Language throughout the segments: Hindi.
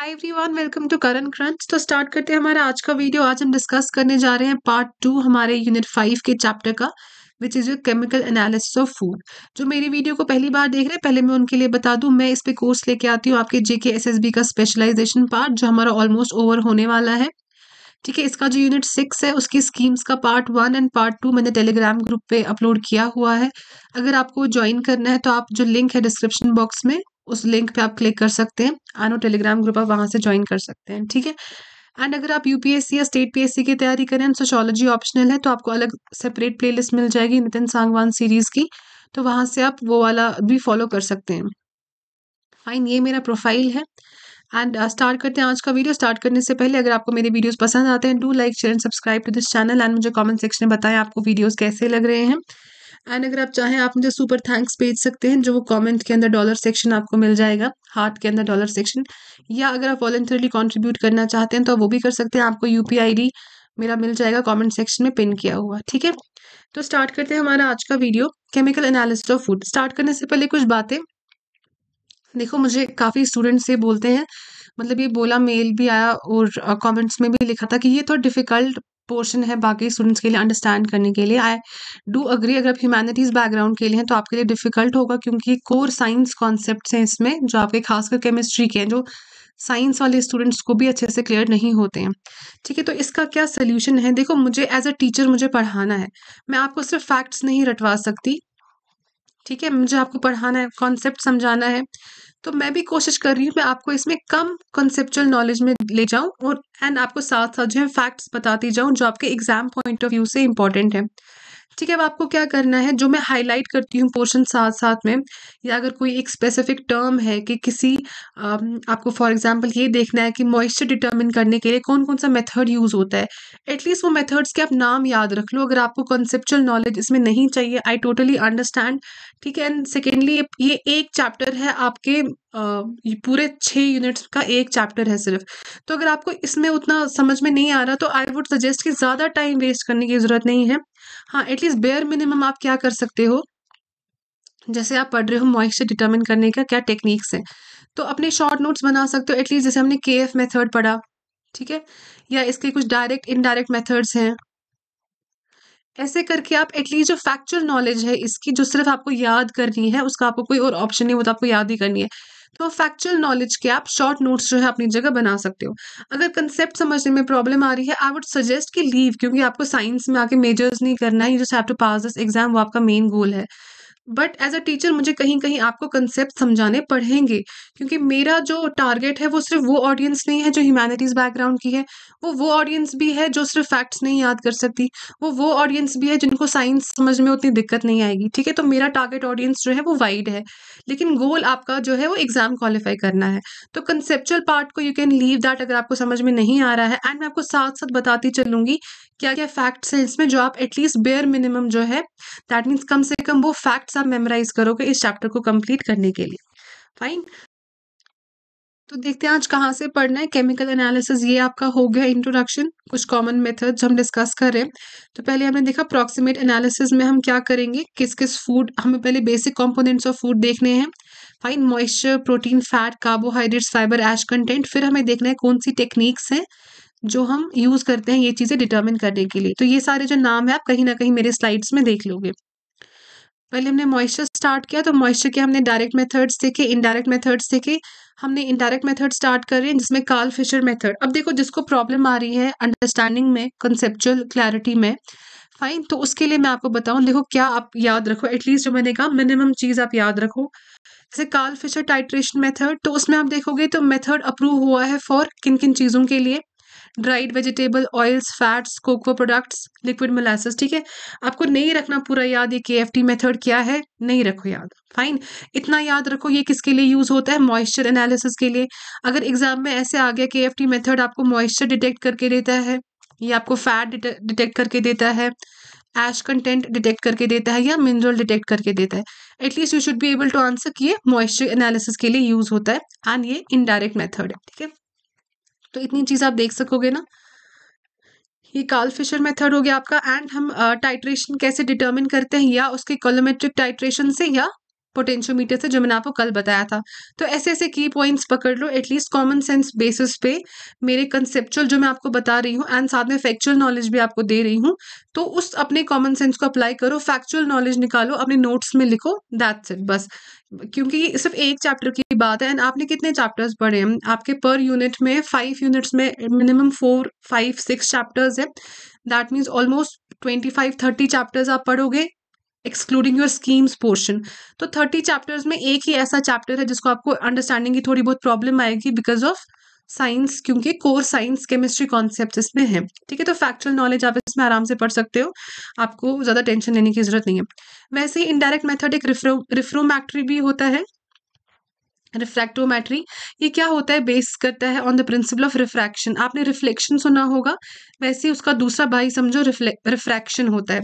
Hi everyone welcome to current crunch तो स्टार्ट करते हैं हमारा आज का वीडियो आज हम डिस्कस करने जा रहे हैं पार्ट टू हमारे यूनिट फाइव के चैप्टर का which is your chemical analysis of food जो मेरी वीडियो को पहली बार देख रहे हैं पहले मैं उनके लिए बता दूं मैं इस पे कोर्स लेके आती हूँ आपके J K S S B का स्पेशलाइजेशन पार्ट जो हमारा ऑलमोस्ट ओवर होने वाला है ठीक है इसका जो यूनिट सिक्स है उसकी स्कीम्स का part one and part two मैंने टेलीग्राम ग्रुप पे अपलोड किया हुआ है अगर आपको ज्वाइन करना है तो आप जो लिंक है डिस्क्रिप्शन बॉक्स में उस लिंक पे आप क्लिक कर सकते हैं आनो टेलीग्राम ग्रुप आप वहाँ से ज्वाइन कर सकते हैं ठीक है एंड अगर आप यू या स्टेट पी की तैयारी करें सोशोलॉजी ऑप्शनल है तो आपको अलग सेपरेट प्ले मिल जाएगी नितिन सांगवान सीरीज़ की तो वहाँ से आप वो वाला भी फॉलो कर सकते हैं फाइन ये मेरा प्रोफाइल है एंड स्टार्ट uh, करते हैं आज का वीडियो स्टार्ट करने से पहले अगर आपको मेरे वीडियोस पसंद आते हैं do like share and subscribe to this channel and मुझे कमेंट सेक्शन में बताएं आपको वीडियोस कैसे लग रहे हैं एंड अगर आप चाहें आप मुझे सुपर थैंक्स भेज सकते हैं जो वो कमेंट के अंदर डॉलर सेक्शन आपको मिल जाएगा हार्ट के अंदर डॉलर सेक्शन या अगर आप वॉलेंटरली कॉन्ट्रीब्यूट करना चाहते हैं तो वो भी कर सकते हैं आपको यू पी मेरा मिल जाएगा कमेंट सेक्शन में पिन किया हुआ ठीक है तो स्टार्ट करते हैं हमारा आज का video chemical analysis of food start करने से पहले कुछ बातें देखो मुझे काफ़ी स्टूडेंट्स ये बोलते हैं मतलब ये बोला मेल भी आया और कमेंट्स uh, में भी लिखा था कि ये थोड़ा डिफ़िकल्ट पोर्शन है बाकी स्टूडेंट्स के लिए अंडरस्टैंड करने के लिए आई डू अग्री अगर आप ह्यूमैनिटीज़ बैकग्राउंड के लिए हैं तो आपके लिए डिफिकल्ट होगा क्योंकि कोर साइंस कॉन्सेप्ट हैं इसमें जो आपके खासकर केमिस्ट्री के हैं जो साइंस वाले स्टूडेंट्स को भी अच्छे से क्लियर नहीं होते हैं ठीक है तो इसका क्या सोल्यूशन है देखो मुझे एज अ टीचर मुझे पढ़ाना है मैं आपको सिर्फ फैक्ट्स नहीं रटवा सकती ठीक है मुझे आपको पढ़ाना है कॉन्सेप्ट समझाना है तो मैं भी कोशिश कर रही हूँ मैं आपको इसमें कम कंसेप्चुअल नॉलेज में ले जाऊँ और एंड आपको साथ साथ जो है फैक्ट्स बताती जाऊँ जो आपके एग्जाम पॉइंट ऑफ व्यू से इंपॉर्टेंट है ठीक है अब आपको क्या करना है जो मैं हाईलाइट करती हूँ पोर्शन साथ साथ में या अगर कोई एक स्पेसिफिक टर्म है कि किसी आपको फॉर एग्जांपल ये देखना है कि मॉइस्चर डिटर्मिन करने के लिए कौन कौन सा मेथड यूज़ होता है एटलीस्ट वो मेथड्स के आप नाम याद रख लो अगर आपको कॉन्सेप्चुअल नॉलेज इसमें नहीं चाहिए आई टोटली अंडरस्टैंड ठीक है एंड सेकेंडली ये एक चैप्टर है आपके आ, पूरे छः यूनिट्स का एक चैप्टर है सिर्फ तो अगर आपको इसमें उतना समझ में नहीं आ रहा तो आई वुड सजेस्ट कि ज़्यादा टाइम वेस्ट करने की ज़रूरत नहीं है हाँ एटलीस्ट बेयर मिनिमम आप क्या कर सकते हो जैसे आप पढ़ रहे हो मॉइस्चर डिटर्मिन करने का क्या टेक्निक्स हैं तो अपने शॉर्ट नोट्स बना सकते हो एटलीस्ट जैसे हमने के एफ मेथड पढ़ा ठीक है या इसके कुछ डायरेक्ट इनडायरेक्ट मेथड्स हैं ऐसे करके आप एटलीस्ट जो फैक्चुअल नॉलेज है इसकी जो सिर्फ आपको याद करनी है उसका आपको कोई और ऑप्शन नहीं होता तो आपको याद ही करनी है तो फैक्चुअल नॉलेज के आप शॉर्ट नोट्स जो है अपनी जगह बना सकते हो अगर कंसेप्ट समझने में प्रॉब्लम आ रही है आई वुड सजेस्ट कि लीव क्योंकि आपको साइंस में आके मेजर्स नहीं करना है you just have to pass this exam वो आपका मेन गोल है बट एज अ टीचर मुझे कहीं कहीं आपको कंसेप्ट समझाने पड़ेंगे क्योंकि मेरा जो टारगेट है वो सिर्फ वो ऑडियंस नहीं है जो ह्यूमैनिटीज़ बैकग्राउंड की है वो वो ऑडियंस भी है जो सिर्फ फैक्ट्स नहीं याद कर सकती वो वो ऑडियंस भी है जिनको साइंस समझ में उतनी दिक्कत नहीं आएगी ठीक है तो मेरा टारगेट ऑडियंस जो है वो वाइड है लेकिन गोल आपका जो है वो एग्ज़ाम क्वालिफाई करना है तो कंसेप्चुअल पार्ट को यू कैन लीव दैट अगर आपको समझ में नहीं आ रहा है एंड मैं आपको साथ साथ बताती चलूँगी क्या क्या फैक्ट्स हैं इसमें जो आप एटलीस्ट बेयर मिनिमम जो है दैट मीन्स कम से कम वो फैक्ट्स सब मेमोराइज करोगे इस चैप्टर को कंप्लीट करने के लिए फाइन तो देखते हैं आज कहाँ से पढ़ना है केमिकल एनालिसिस ये आपका हो गया इंट्रोडक्शन कुछ कॉमन मेथड्स हम डिस्कस कर रहे हैं तो पहले हमने देखा अप्रॉक्सीमेट एनालिसिस में हम क्या करेंगे किस किस फूड हमें पहले बेसिक कंपोनेंट्स ऑफ फूड देखने हैं fine moisture protein fat carbohydrates fibre ash content फिर हमें देखना है कौन सी टेक्निक्स हैं जो हम यूज़ करते हैं ये चीज़ें डिटर्मिन करने के लिए तो ये सारे जो नाम है आप कहीं ना कहीं मेरे स्लाइड्स में देख लोगे पहले हमने मॉइस्चर स्टार्ट किया तो मॉइस्चर के हमने डायरेक्ट मेथड्स देखे इनडायरेक्ट मेथड्स देखे हमने इनडायरेक्ट मेथड स्टार्ट कर रहे हैं जिसमें कार्ल फिशर मेथड अब देखो जिसको प्रॉब्लम आ रही है अंडरस्टैंडिंग में कंसेप्चुअल क्लैरिटी में फाइन तो उसके लिए मैं आपको बताऊं देखो क्या आप याद रखो एटलीस्ट जो मैंने कहा मिनिमम चीज़ आप याद रखो जैसे कार्ल फिशर टाइट्रेशन मेथड तो उसमें आप देखोगे तो मेथड अप्रूव हुआ है फॉर किन किन चीज़ों के लिए dried vegetable oils fats cocoa products liquid molasses ठीक है आपको नहीं रखना पूरा याद ये के एफ टी मेथड क्या है नहीं रखो याद फाइन इतना याद रखो ये किसके लिए यूज़ होता है मॉइस्चर एनालिसिस के लिए अगर एग्जाम में ऐसे आ गया के एफ टी मेथड आपको मॉइस्चर डिटेक्ट करके देता है ये आपको फैट डिटेक्ट करके देता है एश कंटेंट डिटेक्ट करके देता है या मिनरल डिटेक्ट करके देता है at least you should be able to answer कि ये मॉइस्चर एनालिसिस के लिए यूज़ होता है एंड ये इनडायरेक्ट मेथड है ठीक है तो इतनी चीज़ आप देख सकोगे ना ये कार्ल फिशर मेथड हो गया आपका एंड हम टाइट्रेशन uh, कैसे डिटर्मिन करते हैं या उसके कॉलोमेट्रिक टाइट्रेशन से या पोटेंशियोमीटर से जो मैंने आपको कल बताया था तो ऐसे ऐसे की पॉइंट्स पकड़ लो एटलीस्ट कॉमन सेंस बेसिस पे मेरे कंसेप्चुअल जो मैं आपको बता रही हूँ एंड साथ में फैक्चुअल नॉलेज भी आपको दे रही हूँ तो उस अपने कॉमन सेंस को अप्लाई करो फैक्चुअल नॉलेज निकालो अपने नोट्स में लिखो दैट्स इट बस क्योंकि सिर्फ एक चैप्टर की बात है एंड आपने कितने चैप्टर्स पढ़े हैं आपके पर यूनिट में फाइव यूनिट्स में minimum four five six chapters है that means almost twenty five thirty chapters आप पढ़ोगे एक्सक्लूडिंग योर स्कीम्स पोर्शन तो थर्टी चैप्टर्स में एक ही ऐसा चैप्टर है जिसको आपको अंडरस्टैंडिंग की थोड़ी बहुत प्रॉब्लम आएगी बिकॉज ऑफ साइंस क्योंकि कोर साइंस केमिस्ट्री कॉन्सेप्ट इसमें है ठीक है तो फैक्चुअल नॉलेज आप इसमें आराम से पढ़ सकते हो आपको ज़्यादा टेंशन लेने की ज़रूरत नहीं है वैसे ही इनडायरेक्ट मैथड एक रिफ्रो रिफ्रोमैट्री भी होता है रिफ्रैक्टोमैट्री ये क्या होता है बेस करता है on the principle of refraction आपने रिफ्लेक्शन सुना होगा वैसे ही उसका दूसरा भाई समझो रिफ्रैक्शन होता है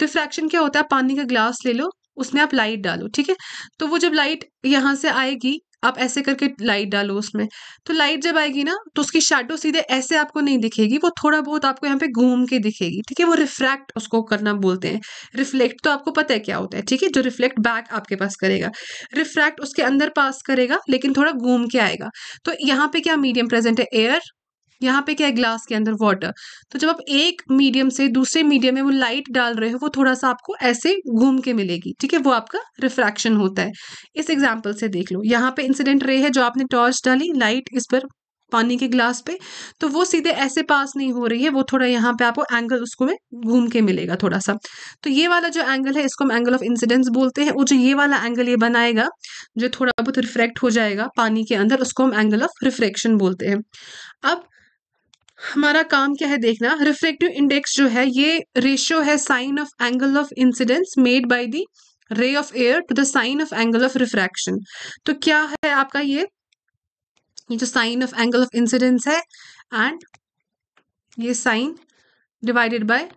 रिफ्रैक्शन क्या होता है पानी का ग्लास ले लो उसमें आप लाइट डालो ठीक है तो वो जब लाइट यहाँ से आएगी आप ऐसे करके लाइट डालो उसमें तो लाइट जब आएगी ना तो उसकी शेडो सीधे ऐसे आपको नहीं दिखेगी वो थोड़ा बहुत आपको यहाँ पे घूम के दिखेगी ठीक है वो रिफ्रैक्ट उसको करना बोलते हैं रिफ्लेक्ट तो आपको पता है क्या होता है ठीक है जो रिफ्लेक्ट बैक आपके पास करेगा रिफ्रैक्ट उसके अंदर पास करेगा लेकिन थोड़ा घूम के आएगा तो यहाँ पे क्या मीडियम प्रेजेंट है एयर यहाँ पे क्या है ग्लास के अंदर वाटर तो जब आप एक मीडियम से दूसरे मीडियम में वो लाइट डाल रहे हो वो थोड़ा सा आपको ऐसे घूम के मिलेगी ठीक है वो आपका रिफ्रैक्शन होता है इस एग्जाम्पल से देख लो यहाँ पे इंसिडेंट रे है जो आपने टॉर्च डाली लाइट इस पर पानी के ग्लास पे तो वो सीधे ऐसे पास नहीं हो रही है वो थोड़ा यहाँ पे आपको एंगल उसको में घूम के मिलेगा थोड़ा सा तो ये वाला जो एंगल है इसको हम एंगल ऑफ इंसिडेंस बोलते हैं वो जो ये वाला एंगल ये बनाएगा जो थोड़ा बहुत रिफ्रैक्ट हो जाएगा पानी के अंदर उसको हम एंगल ऑफ रिफ्रैक्शन बोलते हैं अब हमारा काम क्या है देखना रिफ्लेक्टिव इंडेक्स जो है ये रेशियो है sine of angle of incidence made by the ray of air to the sine of angle of refraction तो क्या है आपका ये ये जो sine of angle of incidence है एंड ये sine divided by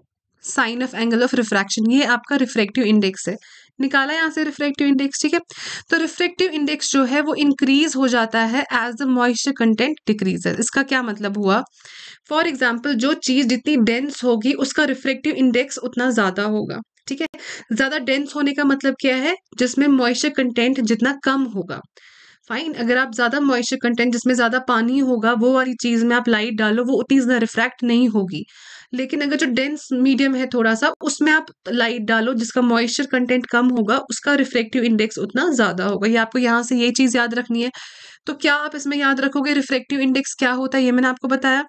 sine of angle of refraction ये आपका रिफ्रेक्टिव इंडेक्स है निकाला यहाँ से रिफ्रेक्टिव इंडेक्स ठीक है तो रिफ्रेक्टिव इंडेक्स जो है वो इंक्रीज हो जाता है as the moisture content decrease इसका क्या मतलब हुआ फॉर एग्जाम्पल जो चीज़ जितनी डेंस होगी उसका रिफ्रेक्टिव इंडेक्स उतना ज़्यादा होगा ठीक है ज़्यादा डेंस होने का मतलब क्या है जिसमें मॉइस्चर कंटेंट जितना कम होगा फाइन अगर आप ज़्यादा मॉइस्चर कंटेंट जिसमें ज़्यादा पानी होगा वो वाली चीज़ में आप लाइट डालो वो उतनी ज़्यादा रिफ्रैक्ट नहीं होगी लेकिन अगर जो डेंस मीडियम है थोड़ा सा उसमें आप लाइट डालो जिसका मॉइस्चर कंटेंट कम होगा उसका रिफ्लेक्टिव इंडेक्स उतना ज़्यादा होगा ये आपको यहाँ से ये चीज़ याद रखनी है तो क्या आप इसमें याद रखोगे रिफ्लेक्टिव इंडेक्स क्या होता है ये मैंने आपको बताया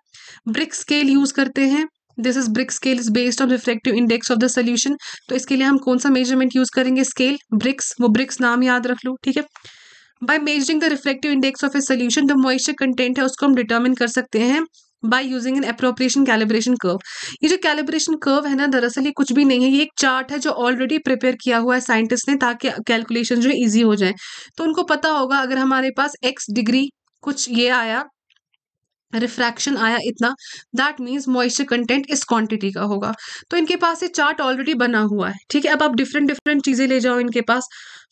ब्रिक स्केल यूज़ करते हैं this is Brix scale is based on reflective index of the solution तो इसके लिए हम कौन सा मेजरमेंट यूज करेंगे स्केल ब्रिक्स वो ब्रिक्स नाम याद रख लो ठीक है by measuring the reflective index of a solution जो मॉइस्चर कंटेंट है उसको हम डिटर्मिन कर सकते हैं by using an appropriation calibration curve ये जो कैलिब्रेशन कर्व है ना दरअसल ये कुछ भी नहीं है ये एक चार्ट है जो ऑलरेडी प्रिपेयर किया हुआ है साइंटिस्ट ने ताकि कैलकुलेशन जो ईजी हो जाए तो उनको पता होगा अगर हमारे पास एक्स डिग्री कुछ ये आया रिफ्रैक्शन आया इतना दैट मीन्स मॉइस्चर कंटेंट इस क्वांटिटी का होगा तो इनके पास ये चार्ट ऑलरेडी बना हुआ है ठीक है अब आप डिफरेंट डिफरेंट चीज़ें ले जाओ इनके पास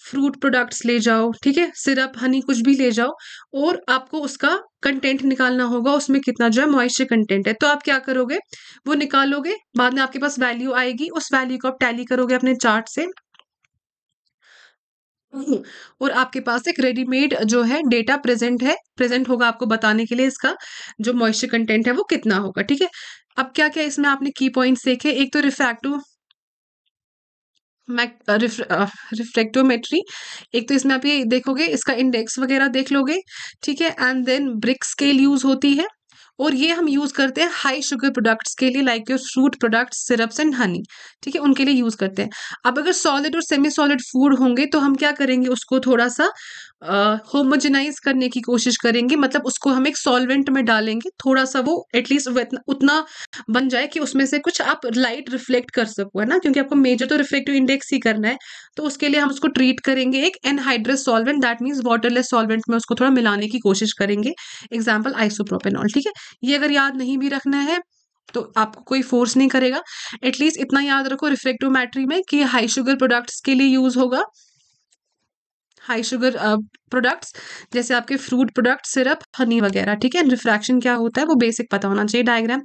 फ्रूट प्रोडक्ट्स ले जाओ ठीक है सिरप हनी कुछ भी ले जाओ और आपको उसका कंटेंट निकालना होगा उसमें कितना जो है मॉइस्चर कंटेंट है तो आप क्या करोगे वो निकालोगे बाद में आपके पास वैल्यू आएगी उस वैल्यू को आप टैली करोगे अपने चार्ट से और आपके पास एक रेडीमेड जो है डेटा प्रेजेंट है प्रेजेंट होगा आपको बताने के लिए इसका जो मॉइस्चर कंटेंट है वो कितना होगा ठीक है अब क्या क्या इसमें आपने की पॉइंट्स देखे एक तो रिफैक्टिव रिफ्लेक्टोमेट्री एक तो इसमें आप ये देखोगे इसका इंडेक्स वगैरह देख लोगे ठीक है and then Brix scale use होती है और ये हम यूज़ करते हैं हाई शुगर प्रोडक्ट्स के लिए like your fruit products syrups and honey ठीक है उनके लिए यूज़ करते हैं अब अगर सॉलिड और सेमी सॉलिड फूड होंगे तो हम क्या करेंगे उसको थोड़ा सा होमोजेनाइज uh, करने की कोशिश करेंगे मतलब उसको हम एक सॉल्वेंट में डालेंगे थोड़ा सा वो एटलीस्ट उतना बन जाए कि उसमें से कुछ आप लाइट रिफ्लेक्ट कर सको है ना क्योंकि आपको मेजर तो रिफ्लेक्टिव इंडेक्स ही करना है तो उसके लिए हम उसको ट्रीट करेंगे एक anhydrous solvent that means waterless solvent में उसको थोड़ा मिलाने की कोशिश करेंगे एग्जाम्पल आइसोप्रोपेनॉल ठीक है ये अगर याद नहीं भी रखना है तो आपको कोई फोर्स नहीं करेगा एटलीस्ट इतना याद रखो रिफ्लेक्टिव मैटरी में कि हाई शुगर प्रोडक्ट्स के लिए यूज होगा हाई शुगर प्रोडक्ट्स जैसे आपके फ्रूट प्रोडक्ट सिरप हनी वगैरह ठीक है रिफ्रैक्शन क्या होता है वो बेसिक पता होना चाहिए डायग्राम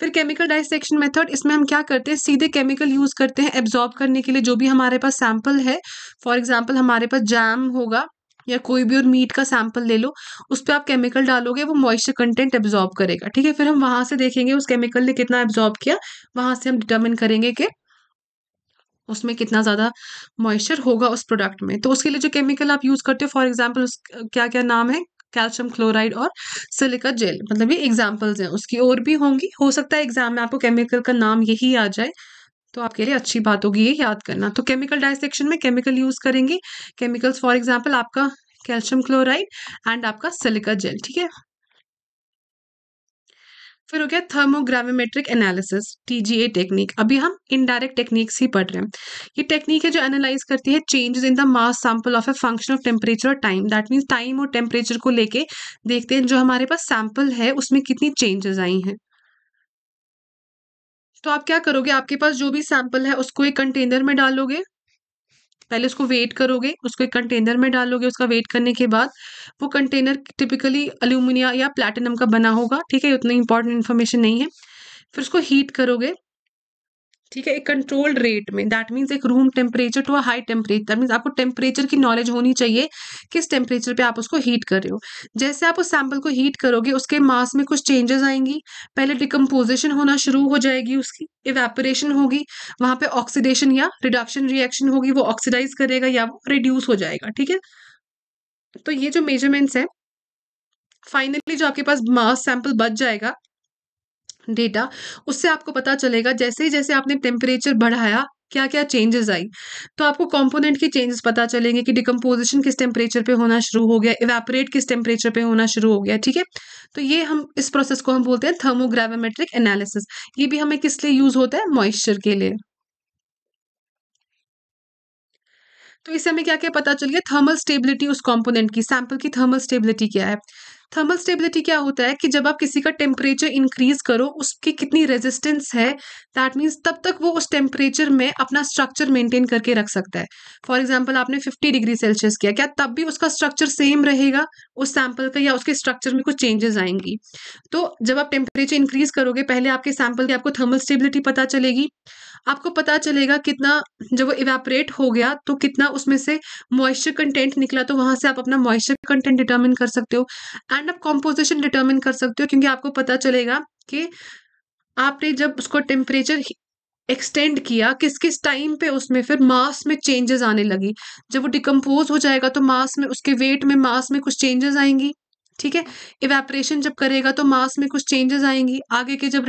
फिर केमिकल डाइसेक्शन मेथड इसमें हम क्या करते हैं सीधे केमिकल यूज़ करते हैं एब्जॉर्ब करने के लिए जो भी हमारे पास सैम्पल है फॉर एग्जाम्पल हमारे पास जैम होगा या कोई भी और मीट का सैंपल ले लो उस पर आप केमिकल डालोगे वो मॉइस्चर कंटेंट एब्जॉर्ब करेगा ठीक है फिर हम वहाँ से देखेंगे उस केमिकल ने कितना एब्जॉर्ब किया वहाँ से हम डिटर्मिन करेंगे कि उसमें कितना ज़्यादा मॉइस्चर होगा उस प्रोडक्ट में तो उसके लिए जो केमिकल आप यूज़ करते हो फॉर एग्जाम्पल उस क्या क्या नाम है कैल्शियम क्लोराइड और सिलिका जेल मतलब ये एग्जाम्पल्स हैं उसकी और भी होंगी हो सकता है एग्जाम में आपको केमिकल का नाम यही आ जाए तो आपके लिए अच्छी बात होगी ये याद करना तो केमिकल डाइसेक्शन में केमिकल यूज़ करेंगे केमिकल्स फॉर एग्जाम्पल आपका कैल्शियम क्लोराइड एंड आपका सिलिका जेल ठीक है फिर हो गया थर्मोग्राविमेट्रिक एनालिसिस टीजीए टेक्निक अभी हम इनडायरेक्ट टेक्निक्स ही पढ़ रहे हैं ये टेक्निक है जो एनालाइज करती है changes in the mass sample of a function of temperature और टाइम दैट मीन्स टाइम और टेम्परेचर को लेके देखते हैं जो हमारे पास सैंपल है उसमें कितनी चेंजेस आई हैं तो आप क्या करोगे आपके पास जो भी सैंपल है उसको एक कंटेनर में डालोगे पहले उसको वेट करोगे उसको एक कंटेनर में डालोगे उसका वेट करने के बाद वो कंटेनर टिपिकली अल्यूमिनिया या प्लैटिनम का बना होगा ठीक है उतना इंपॉर्टेंट इन्फॉर्मेशन नहीं है फिर उसको हीट करोगे ठीक है एक कंट्रोल्ड रेट में दैट मीन्स एक room temperature to a high temperature means आपको टेम्परेचर की नॉलेज होनी चाहिए किस टेम्परेचर पे आप उसको हीट कर रहे हो जैसे आप उस सैम्पल को हीट करोगे उसके मास में कुछ चेंजेस आएंगी पहले डिकम्पोजिशन होना शुरू हो जाएगी उसकी इवेपोरेशन होगी वहां पे ऑक्सीडेशन या रिडक्शन रिएक्शन होगी वो ऑक्सीडाइज करेगा या वो रिड्यूस हो जाएगा ठीक है तो ये जो मेजरमेंट्स है फाइनली जो आपके पास मास सैंपल बच जाएगा डेटा उससे आपको पता चलेगा जैसे ही जैसे आपने टेम्परेचर बढ़ाया क्या क्या चेंजेस आई तो आपको कंपोनेंट के चेंजेस पता चलेंगे कि डिकम्पोजिशन किस टेम्परेचर पे होना शुरू हो गया इवेपोरेट किस टेम्परेचर पे होना शुरू हो गया ठीक है तो ये हम इस प्रोसेस को हम बोलते हैं थर्मोग्राविमेट्रिक एनालिसिस ये भी हमें किस लिए यूज़ होता है मॉइस्चर के लिए तो इससे हमें क्या क्या पता चल गया थर्मल स्टेबिलिटी उस कंपोनेंट की सैंपल की थर्मल स्टेबिलिटी क्या है थर्मल स्टेबिलिटी क्या होता है कि जब आप किसी का टेम्परेचर इंक्रीज करो उसकी कितनी रेजिस्टेंस है दैट मीन्स तब तक वो उस टेम्परेचर में अपना स्ट्रक्चर मेंटेन करके रख सकता है फॉर एग्जाम्पल आपने फिफ्टी डिग्री सेल्सियस किया क्या तब भी उसका स्ट्रक्चर सेम रहेगा उस सैंपल का या उसके स्ट्रक्चर में कुछ चेंजेस आएंगी तो जब आप टेम्परेचर इंक्रीज करोगे पहले आपके सैम्पल की आपको थर्मल स्टेबिलिटी पता चलेगी आपको पता चलेगा कितना जब वो इवेपरेट हो गया तो कितना उसमें से मॉइस्चर कंटेंट निकला तो वहां से आप अपना मॉइस्चर कंटेंट डिटर्मिन कर सकते हो एंड आप कॉम्पोजिशन डिटर्मिन कर सकते हो क्योंकि आपको पता चलेगा कि आपने जब उसको टेम्परेचर एक्सटेंड किया किस किस टाइम पे उसमें फिर मास में चेंजेस आने लगी जब वो डिकम्पोज हो जाएगा तो मास में उसके वेट में मास में कुछ चेंजेस आएंगी ठीक है इवेपरेशन जब करेगा तो मास में कुछ चेंजेस आएंगी आगे के जब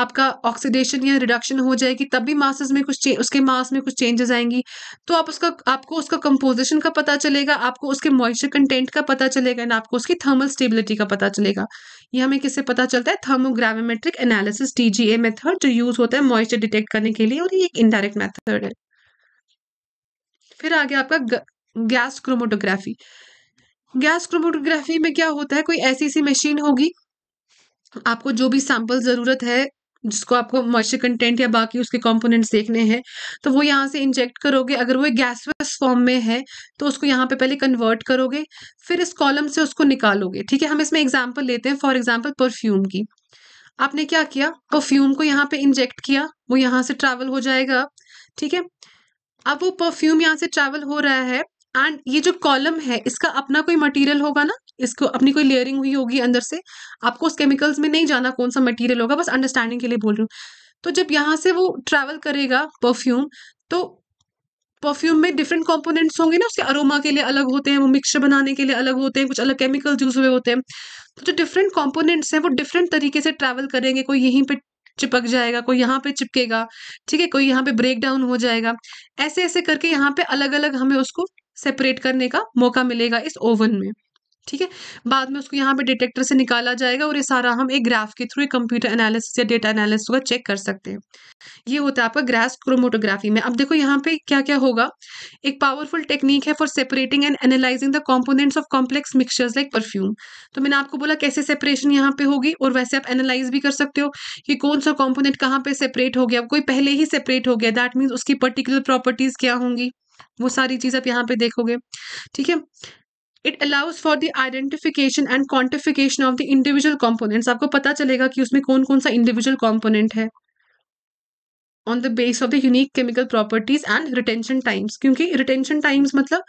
आपका ऑक्सीडेशन या रिडक्शन हो जाएगी तब भी मासेस में कुछ उसके मास में कुछ चेंजेस आएंगी तो आप उसका आपको उसका कंपोजिशन का पता चलेगा आपको उसके मॉइस्चर कंटेंट का पता चलेगा एंड आपको उसकी थर्मल स्टेबिलिटी का पता चलेगा ये हमें किससे पता चलता है थर्मोग्राविमेट्रिक एनालिसिस टीजीए मेथड जो यूज होता है मॉइस्चर डिटेक्ट करने के लिए और ये एक इनडायरेक्ट मेथड है फिर आगे आपका गैस क्रोमोटोग्राफी गैस क्रोमोटोग्राफी में क्या होता है कोई ऐसी ऐसी मशीन होगी आपको जो भी सैंपल ज़रूरत है जिसको आपको मॉइस्चर कंटेंट या बाकी उसके कंपोनेंट्स देखने हैं तो वो यहाँ से इंजेक्ट करोगे अगर वो गैसवेस फॉर्म में है तो उसको यहाँ पे पहले कन्वर्ट करोगे फिर इस कॉलम से उसको निकालोगे ठीक है हम इसमें एग्जाम्पल लेते हैं फॉर एग्जाम्पल परफ्यूम की आपने क्या किया परफ्यूम को यहाँ पे इंजेक्ट किया वो यहाँ से ट्रैवल हो जाएगा ठीक है अब वो परफ्यूम यहाँ से ट्रैवल हो रहा है एंड ये जो कॉलम है इसका अपना कोई मटेरियल होगा ना इसको अपनी कोई लेयरिंग हुई होगी अंदर से आपको उस केमिकल्स में नहीं जाना कौन सा मटेरियल होगा बस अंडरस्टैंडिंग के लिए बोल रही हूँ तो जब यहाँ से वो ट्रैवल करेगा परफ्यूम तो परफ्यूम में डिफरेंट कंपोनेंट्स होंगे ना उसके अरोमा के लिए अलग होते हैं वो मिक्सचर बनाने के लिए अलग होते हैं कुछ अलग केमिकल यूज हुए होते हैं तो जो डिफरेंट कंपोनेंट्स हैं वो डिफरेंट तरीके से ट्रैवल करेंगे कोई यहीं पर चिपक जाएगा कोई यहाँ पे चिपकेगा ठीक है कोई यहाँ पे ब्रेक डाउन हो जाएगा ऐसे ऐसे करके यहाँ पे अलग अलग हमें उसको सेपरेट करने का मौका मिलेगा इस ओवन में ठीक है बाद में उसको यहाँ पे डिटेक्टर से निकाला जाएगा और ये सारा हम एक ग्राफ के थ्रू कंप्यूटर एनालिसिस या डेटा एनालिसिस का चेक कर सकते हैं ये होता है आपका ग्रास क्रोमोटोग्राफी में अब देखो यहाँ पे क्या क्या होगा एक पावरफुल टेक्निक है for separating and analysing the components of complex mixtures like perfume तो मैंने आपको बोला कैसे सेपरेशन यहाँ पे होगी और वैसे आप एनालाइज भी कर सकते हो कि कौन सा कॉम्पोनेंट कहाँ पे सेपरेट हो गया कोई पहले ही सेपरेट हो गया दैट मीन्स उसकी पर्टिकुलर प्रॉपर्टीज क्या होंगी वो सारी चीज़ आप यहाँ पे देखोगे ठीक है it allows for the identification and quantification of the individual components आपको पता चलेगा कि उसमें कौन कौन सा इंडिविजुअल कॉम्पोनेंट है on the base of the unique chemical properties and retention times क्योंकि रिटेंशन टाइम्स मतलब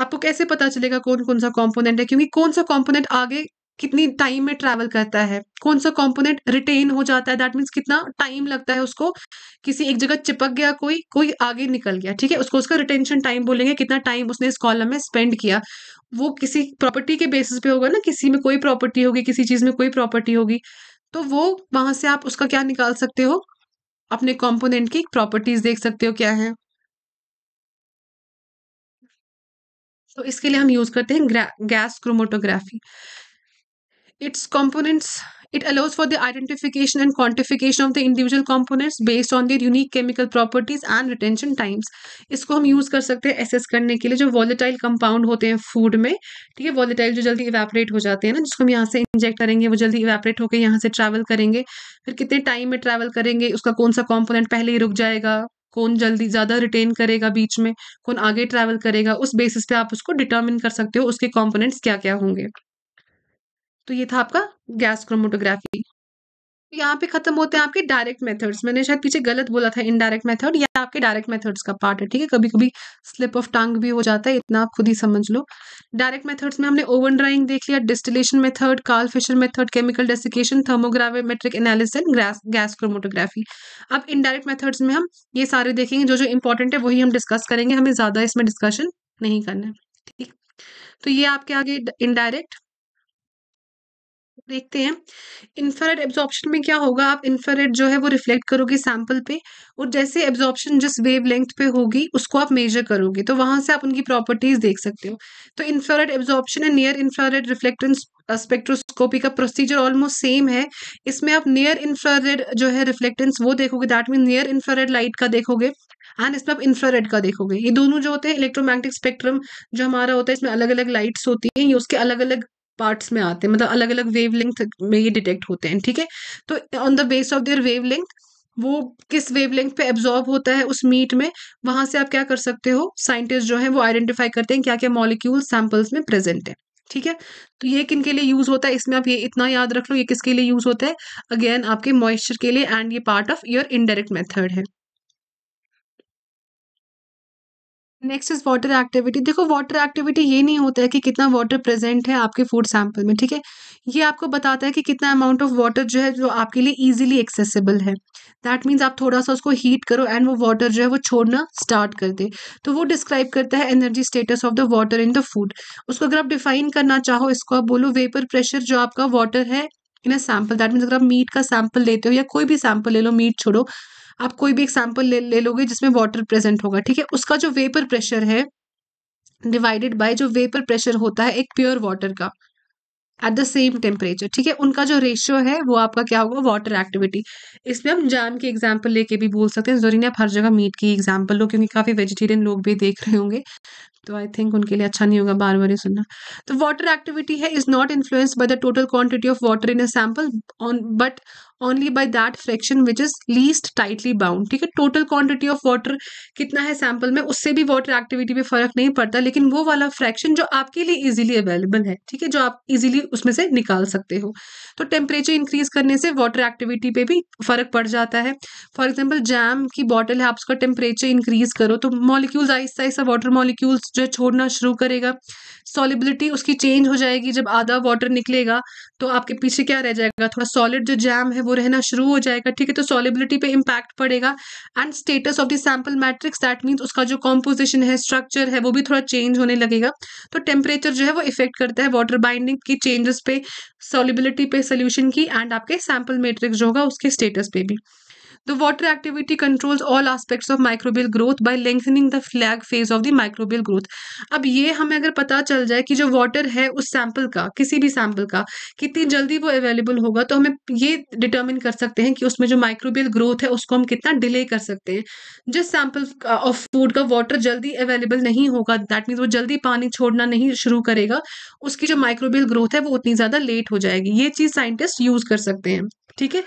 आपको कैसे पता चलेगा कौन कौन सा कॉम्पोनेंट है क्योंकि कौन सा कॉम्पोनेंट आगे कितनी टाइम में ट्रैवल करता है कौन सा कंपोनेंट रिटेन हो जाता है दैट मीन्स कितना टाइम लगता है उसको किसी एक जगह चिपक गया कोई कोई आगे निकल गया ठीक है उसको उसका रिटेंशन टाइम बोलेंगे कितना टाइम उसने इस कॉलम में स्पेंड किया वो किसी प्रॉपर्टी के बेसिस पे होगा ना किसी में कोई प्रॉपर्टी होगी किसी चीज़ में कोई प्रॉपर्टी होगी तो वो वहां से आप उसका क्या निकाल सकते हो अपने कॉम्पोनेंट की प्रॉपर्टीज देख सकते हो क्या है तो इसके लिए हम यूज़ करते हैं gas chromatography its components it allows for the identification and quantification of the individual components based on their unique chemical properties and retention times isko hum use kar sakte hain assess karne ke liye jo volatile compound hote hain food mein theek hai volatile jo jaldi evaporate ho jate hain na jisko hum yahan se inject karenge wo jaldi evaporate hoke yahan se travel karenge fir kitne time mein travel karenge uska kaun sa component pehle hi ruk jayega कौन जल्दी ज़्यादा रिटेन करेगा बीच में कौन आगे ट्रैवल करेगा उस बेसिस पे आप उसको डिटरमिन कर सकते हो उसके कंपोनेंट्स क्या क्या होंगे तो ये था आपका गैस क्रोमोटोग्राफी तो यहाँ पे खत्म होते हैं आपके डायरेक्ट मेथड्स मैंने शायद पीछे गलत बोला था इनडायरेक्ट मेथड या आपके डायरेक्ट मेथड्स का पार्ट है ठीक है कभी कभी स्लिप ऑफ टंग भी हो जाता है इतना आप खुद ही समझ लो डायरेक्ट मेथड्स में हमने ओवन ड्राइंग देख लिया distillation method Karl Fischer method chemical desiccation thermogravimetric analysis and gas chromatography अब इनडायरेक्ट मेथड्स में हम ये सारे देखेंगे जो जो इंपॉर्टेंट है वही हम डिस्कस करेंगे हमें ज़्यादा इसमें डिस्कशन नहीं करना है ठीक तो ये आपके आगे इनडायरेक्ट देखते हैं इन्फ्रारेड एब्जॉर्प्शन में क्या होगा आप इन्फ्रारेड जो है वो रिफ्लेक्ट करोगे सैम्पल पे और जैसे एब्जॉर्प्शन जिस वेव लेंथ पे होगी उसको आप मेजर करोगे तो वहां से आप उनकी प्रॉपर्टीज देख सकते हो तो infrared absorption and near infrared reflectance spectroscopy का प्रोसीजर ऑलमोस्ट सेम है इसमें आप नियर इन्फ्रारेड जो है रिफ्लेक्टेंस वो देखोगे that mean near infrared light का देखोगे एंड इसमें आप इन्फ्रारेड का देखोगे ये दोनों जो होते हैं इलेक्ट्रोमैग्नेटिक स्पेक्ट्रम जो हमारा होता है इसमें अलग अलग लाइट्स होती हैं ये उसके अलग अलग पार्ट्स में आते हैं मतलब अलग अलग वेव लेंथ में ये डिटेक्ट होते हैं ठीक है तो on the base of their wavelength वो किस वेव लेंथ पे एब्जॉर्ब होता है उस मीट में वहां से आप क्या कर सकते हो साइंटिस्ट जो है वो आइडेंटिफाई करते हैं क्या क्या मॉलिक्यूल सैंपल्स में प्रेजेंट है ठीक है तो ये किन के लिए यूज होता है इसमें आप ये इतना याद रख लो ये किसके लिए यूज होता है अगेन आपके मॉइस्चर के लिए एंड ये part of your indirect method है नेक्स्ट इज़ वाटर एक्टिविटी देखो वाटर एक्टिविटी ये नहीं होता है कि कितना वाटर प्रेजेंट है आपके फूड सैंपल में ठीक है ये आपको बताता है कि कितना अमाउंट ऑफ वाटर जो है जो आपके लिए इजीली एक्सेसिबल है दैट मीन्स आप थोड़ा सा उसको हीट करो एंड वो वाटर जो है वो छोड़ना स्टार्ट कर दे तो वो डिस्क्राइब करता है energy status of the water in the food उसको अगर आप डिफाइन करना चाहो इसको आप बोलो वेपर प्रेशर जो आपका वाटर है in a sample that means अगर आप मीट का सैम्पल लेते हो या कोई भी सैम्पल ले लो मीट छोड़ो आप कोई भी एग्जाम्पल ले ले लोगे जिसमें वाटर प्रेजेंट होगा ठीक है उसका जो वेपर प्रेशर है डिवाइडेड बाय जो वेपर प्रेशर होता है एक प्योर वाटर का एट द सेम टेम्परेचर ठीक है उनका जो रेशियो है वो आपका क्या होगा वाटर एक्टिविटी इसमें हम जाम की एग्जाम्पल लेके भी बोल सकते हैं जरूरी आप हर जगह मीट की एग्जाम्पल लो क्योंकि काफ़ी वेजिटेरियन लोग भी देख रहे होंगे तो आई थिंक उनके लिए अच्छा नहीं होगा बार बार ही सुनना तो वाटर एक्टिविटी है is not influence by the total quantity of water in a sample on but only by that fraction which is least tightly bound ठीक है टोटल क्वांटिटी ऑफ वाटर कितना है सैंपल में उससे भी वाटर एक्टिविटी पर फर्क नहीं पड़ता लेकिन वो वाला फ्रैक्शन जो आपके लिए ईजिली अवेलेबल है ठीक है जो आप इजिली उसमें से निकाल सकते हो तो टेम्परेचर इंक्रीज करने से वाटर एक्टिविटी पे भी फर्क पड़ जाता है फॉर एग्जाम्पल जैम की बॉटल है आप उसका टेम्परेचर इंक्रीज करो तो मॉलिक्यूल्स आहिस्ता आहिस्ता वाटर मॉलिक्यूल्स जो छोड़ना शुरू करेगा सॉलिबिलिटी उसकी चेंज हो जाएगी जब आधा वाटर निकलेगा तो आपके पीछे क्या रह जाएगा थोड़ा सॉलिड जो जैम है वो रहना शुरू हो जाएगा ठीक है तो सॉलिबिलिटी पे इम्पैक्ट पड़ेगा and status of the sample matrix that means उसका जो कॉम्पोजिशन है स्ट्रक्चर है वो भी थोड़ा चेंज होने लगेगा तो टेम्परेचर जो है वो इफेक्ट करता है वाटर बाइंडिंग की चेंजेस पे सॉलिबिलिटी पे सोल्यूशन की एंड आपके सैम्पल मेट्रिक जो होगा उसके स्टेटस पे भी The water activity controls all aspects of microbial growth by lengthening the flag phase of the microbial growth. अब ये हमें अगर पता चल जाए कि जो वाटर है उस सैंपल का किसी भी सैंपल का कितनी जल्दी वो अवेलेबल होगा तो हमें ये डिटर्मिन कर सकते हैं कि उसमें जो microbial ग्रोथ है उसको हम कितना डिले कर सकते हैं जिस सैंपल ऑफ फूड का वाटर जल्दी अवेलेबल नहीं होगा दैट मीन्स वो जल्दी पानी छोड़ना नहीं शुरू करेगा उसकी जो microbial ग्रोथ है वो उतनी ज़्यादा लेट हो जाएगी ये चीज़ साइंटिस्ट यूज़ कर सकते हैं ठीक है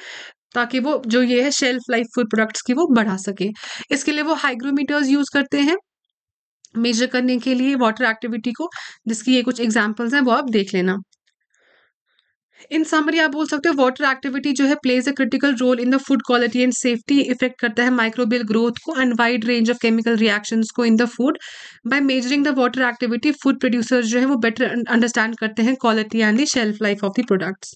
ताकि वो जो ये है शेल्फ लाइफ फूड प्रोडक्ट्स की वो बढ़ा सके इसके लिए वो हाइग्रोमीटर्स यूज़ करते हैं मेजर करने के लिए वाटर एक्टिविटी को जिसकी ये कुछ एग्जाम्पल्स हैं वो आप देख लेना इन समरी आप बोल सकते हो वाटर एक्टिविटी जो है plays a critical role in the food quality and safety effect करता है माइक्रोबियल ग्रोथ को and wide range of chemical reactions को in the food by measuring the water activity food producers जो है वो बेटर अंडरस्टैंड करते हैं quality and the shelf life of the products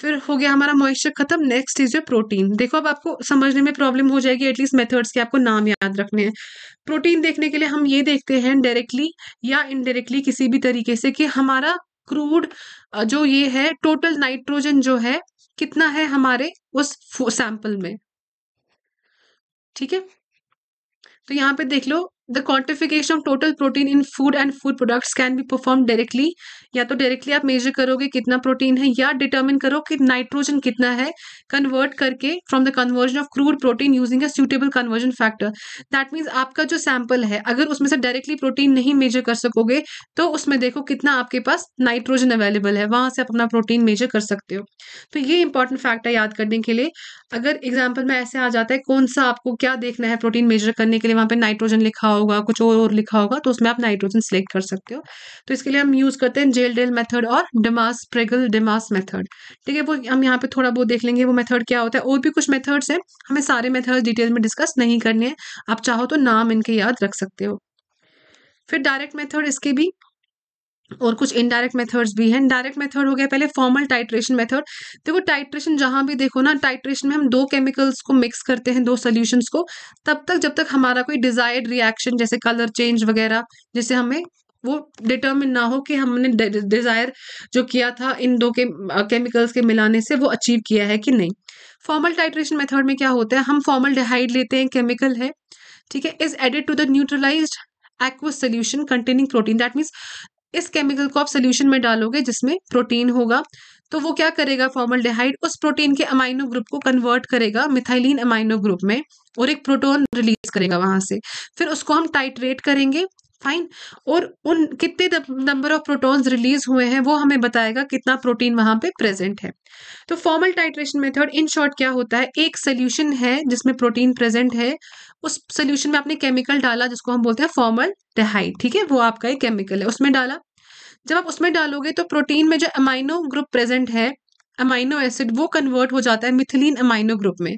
फिर हो गया हमारा मॉइस्चर खत्म नेक्स्ट इज योर प्रोटीन देखो अब आपको समझने में प्रॉब्लम हो जाएगी एटलीस्ट मेथड्स के आपको नाम याद रखने हैं प्रोटीन देखने के लिए हम ये देखते हैं डायरेक्टली या इनडायरेक्टली किसी भी तरीके से कि हमारा क्रूड जो ये है टोटल नाइट्रोजन जो है कितना है हमारे उस सैंपल में ठीक है तो यहाँ पे देख लो the quantification of total protein in food and food products can be perform directly या तो डायरेक्टली आप मेजर करोगे कितना प्रोटीन है या डिटर्मिन करो कि नाइट्रोजन कितना है कन्वर्ट करके from the conversion of crude protein using a suitable conversion factor that means आपका जो सैंपल है अगर उसमें से डायरेक्टली प्रोटीन नहीं मेजर कर सकोगे तो उसमें देखो कितना आपके पास नाइट्रोजन अवेलेबल है वहां से आप अपना प्रोटीन मेजर कर सकते हो तो ये इंपॉर्टेंट फैक्ट है याद करने के लिए अगर एग्जाम्पल में ऐसे आ जाता है कौन सा आपको क्या देखना है प्रोटीन मेजर करने के लिए वहां पर नाइट्रोजन लिखा लिखा होगा कुछ और लिखा होगा तो उसमें आप नाइट्रोजन सिलेक्ट कर सकते हो तो इसके लिए हम यूज़ करते हैं जेल डेल मेथड और डिमास प्रेगल डिमास मेथड ठीक है वो हम यहाँ पे थोड़ा बहुत देख लेंगे वो मेथड क्या होता है और भी कुछ मेथड्स हैं हमें सारे मेथड डिटेल में डिस्कस नहीं करने हैं आप चाहो तो नाम इनके याद रख सकते हो फिर डायरेक्ट मेथड इसके भी और कुछ इनडायरेक्ट मेथड्स भी हैं डायरेक्ट मेथड हो गया पहले फॉर्मल टाइट्रेशन मेथड देखो टाइट्रेशन जहाँ भी देखो ना टाइट्रेशन में हम दो केमिकल्स को मिक्स करते हैं दो सोल्यूशंस को तब तक जब तक हमारा कोई डिजायर्ड रिएक्शन जैसे कलर चेंज वगैरह जैसे हमें वो डिटर्मिन ना हो कि हमने डिजायर जो किया था इन दो के केमिकल्स के मिलाने से वो अचीव किया है कि नहीं फॉर्मल टाइट्रेशन मेथड में क्या होता है हम फॉर्मल डिहाइड लेते हैं केमिकल है ठीक है is added to the neutralised aqueous solution containing protein that means इस केमिकल को आप सोल्यूशन में डालोगे जिसमें प्रोटीन होगा तो वो क्या करेगा फॉर्मलडिहाइड उस प्रोटीन के अमाइनो ग्रुप को कन्वर्ट करेगा मिथाइलिन अमाइनो ग्रुप में और एक प्रोटोन रिलीज करेगा वहां से फिर उसको हम टाइट्रेट करेंगे फाइन और उन कितने नंबर ऑफ प्रोटॉन्स रिलीज हुए हैं वो हमें बताएगा कितना प्रोटीन वहां पे प्रेजेंट है तो formal titration method in short क्या होता है एक सोल्यूशन है जिसमें प्रोटीन प्रेजेंट है उस सोल्यूशन में आपने केमिकल डाला जिसको हम बोलते हैं फॉर्मल डेहाइड ठीक है वो आपका एक केमिकल है उसमें डाला जब आप उसमें डालोगे तो प्रोटीन में जो अमाइनो ग्रुप प्रेजेंट है अमाइनो एसिड वो कन्वर्ट हो जाता है मिथिलीन अमाइनो ग्रुप में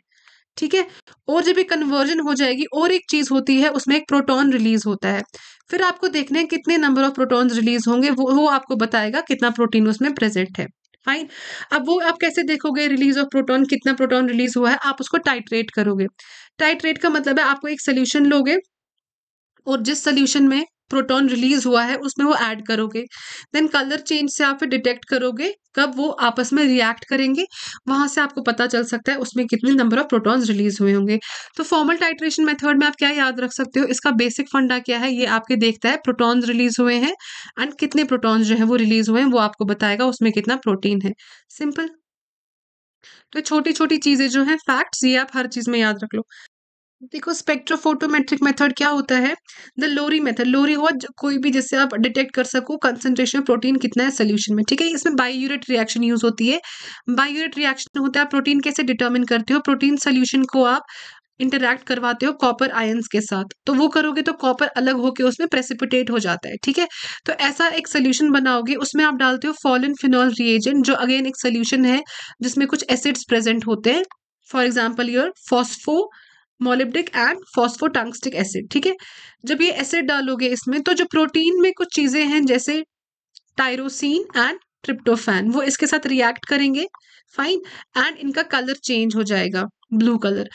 ठीक है और जब ये कन्वर्जन हो जाएगी और एक चीज होती है उसमें एक प्रोटॉन रिलीज होता है फिर आपको देखने कितने नंबर ऑफ प्रोटॉन्स रिलीज होंगे वो वो आपको बताएगा कितना प्रोटीन उसमें प्रेजेंट है फाइन अब वो आप कैसे देखोगे रिलीज ऑफ प्रोटॉन कितना प्रोटॉन रिलीज हुआ है आप उसको टाइट्रेट करोगे टाइट्रेट का मतलब है आपको एक सोल्यूशन लोगे और जिस सोल्यूशन में प्रोटॉन रिलीज हुआ है उसमें वो ऐड करोगे देन कलर चेंज से आप डिटेक्ट करोगे कब वो आपस में रिएक्ट करेंगे वहां से आपको पता चल सकता है उसमें कितने नंबर ऑफ प्रोटॉन्स रिलीज हुए होंगे तो फॉर्मल टाइट्रेशन मेथड में आप क्या याद रख सकते हो इसका बेसिक फंडा क्या है ये आपके देखता है प्रोटॉन्स रिलीज हुए हैं एंड कितने प्रोटॉन्स जो है वो रिलीज हुए हैं वो आपको बताएगा उसमें कितना प्रोटीन है सिंपल तो छोटी छोटी चीजें जो है फैक्ट्स ये आप हर चीज में याद रख लो देखो स्पेक्ट्रोफोटोमेट्रिक मेथड क्या होता है द लोरी मेथड लोरी हुआ कोई भी जिससे आप डिटेक्ट कर सको कंसंट्रेशन प्रोटीन कितना है सोल्यूशन में ठीक है इसमें बायोयूरेट रिएक्शन यूज होती है बायोयूरेट रिएक्शन होता है आप प्रोटीन कैसे डिटर्मिन करते हो प्रोटीन सोल्यूशन को आप इंटरैक्ट करवाते हो कॉपर आयंस के साथ तो वो करोगे तो कॉपर अलग होके उसमें प्रेसिपिटेट हो जाता है ठीक है तो ऐसा एक सोल्यूशन बनाओगे उसमें आप डालते हो फॉलन फिनॉल रिएजेंट जो अगेन एक सोल्यूशन है जिसमें कुछ एसिड्स प्रेजेंट होते हैं for example your phospho molybdic and phosphotungstic acid ठीक है जब ये एसिड डालोगे इसमें तो जो प्रोटीन में कुछ चीज़ें हैं जैसे टायरोसिन एंड ट्रिप्टोफैन वो इसके साथ रिएक्ट करेंगे फाइन एंड इनका कलर चेंज हो जाएगा ब्लू कलर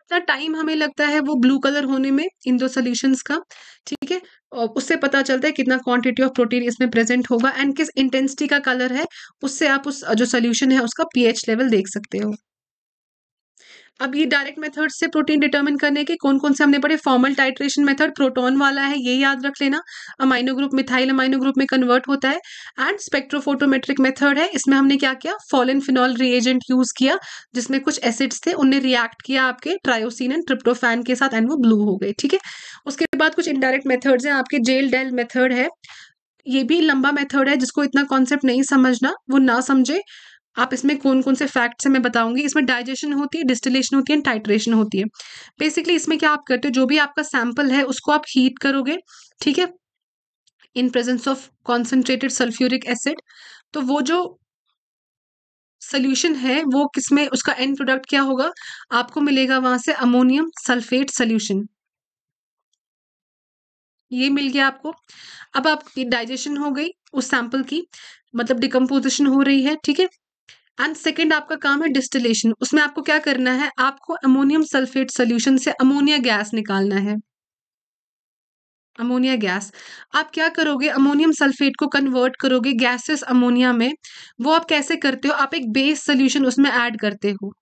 कितना टाइम हमें लगता है वो ब्लू कलर होने में इन दो सोल्यूशन का ठीक है और उससे पता चलता है कितना क्वांटिटी ऑफ प्रोटीन इसमें प्रेजेंट होगा एंड किस इंटेंसिटी का कलर है उससे आप उस जो सोल्यूशन है उसका पीएच लेवल देख सकते हो अब ये डायरेक्ट मेथड से प्रोटीन डिटरमिन करने के कौन कौन से हमने पढ़े फॉर्मल टाइट्रेशन मेथड प्रोटोन वाला है ये याद रख लेना amino group methyl amino group में कन्वर्ट होता है एंड स्पेक्ट्रोफोटोमेट्रिक मेथड है इसमें हमने क्या किया फॉलिन फिनॉल रिएजेंट यूज किया जिसमें कुछ एसिड्स थे उनने रिएक्ट किया आपके ट्रायोसिन एंड ट्रिप्टोफैन के साथ एंड वो ब्लू हो गए ठीक है उसके बाद कुछ इनडायरेक्ट मेथड है आपके जेल डेल मेथड है ये भी लंबा मेथड है जिसको इतना कॉन्सेप्ट नहीं समझना वो ना समझे आप इसमें कौन कौन से फैक्ट्स हैं मैं बताऊंगी इसमें डाइजेशन होती है डिस्टिलेशन होती है एंड टाइट्रेशन होती है बेसिकली इसमें क्या आप करते हो जो भी आपका सैंपल है उसको आप हीट करोगे ठीक है in presence of concentrated sulphuric acid तो वो जो सोल्यूशन है वो किसमें उसका एंड प्रोडक्ट क्या होगा आपको मिलेगा वहां से अमोनियम सल्फेट सोल्यूशन ये मिल गया आपको अब आपकी डाइजेशन हो गई उस सैंपल की मतलब डिकम्पोजिशन हो रही है ठीक है एंड सेकेंड आपका काम है डिस्टिलेशन उसमें आपको क्या करना है आपको अमोनियम सल्फेट सोल्यूशन से अमोनिया गैस निकालना है अमोनिया गैस आप क्या करोगे अमोनियम सल्फेट को कन्वर्ट करोगे गैसेस अमोनिया में वो आप कैसे करते हो आप एक बेस सोल्यूशन उसमें ऐड करते हो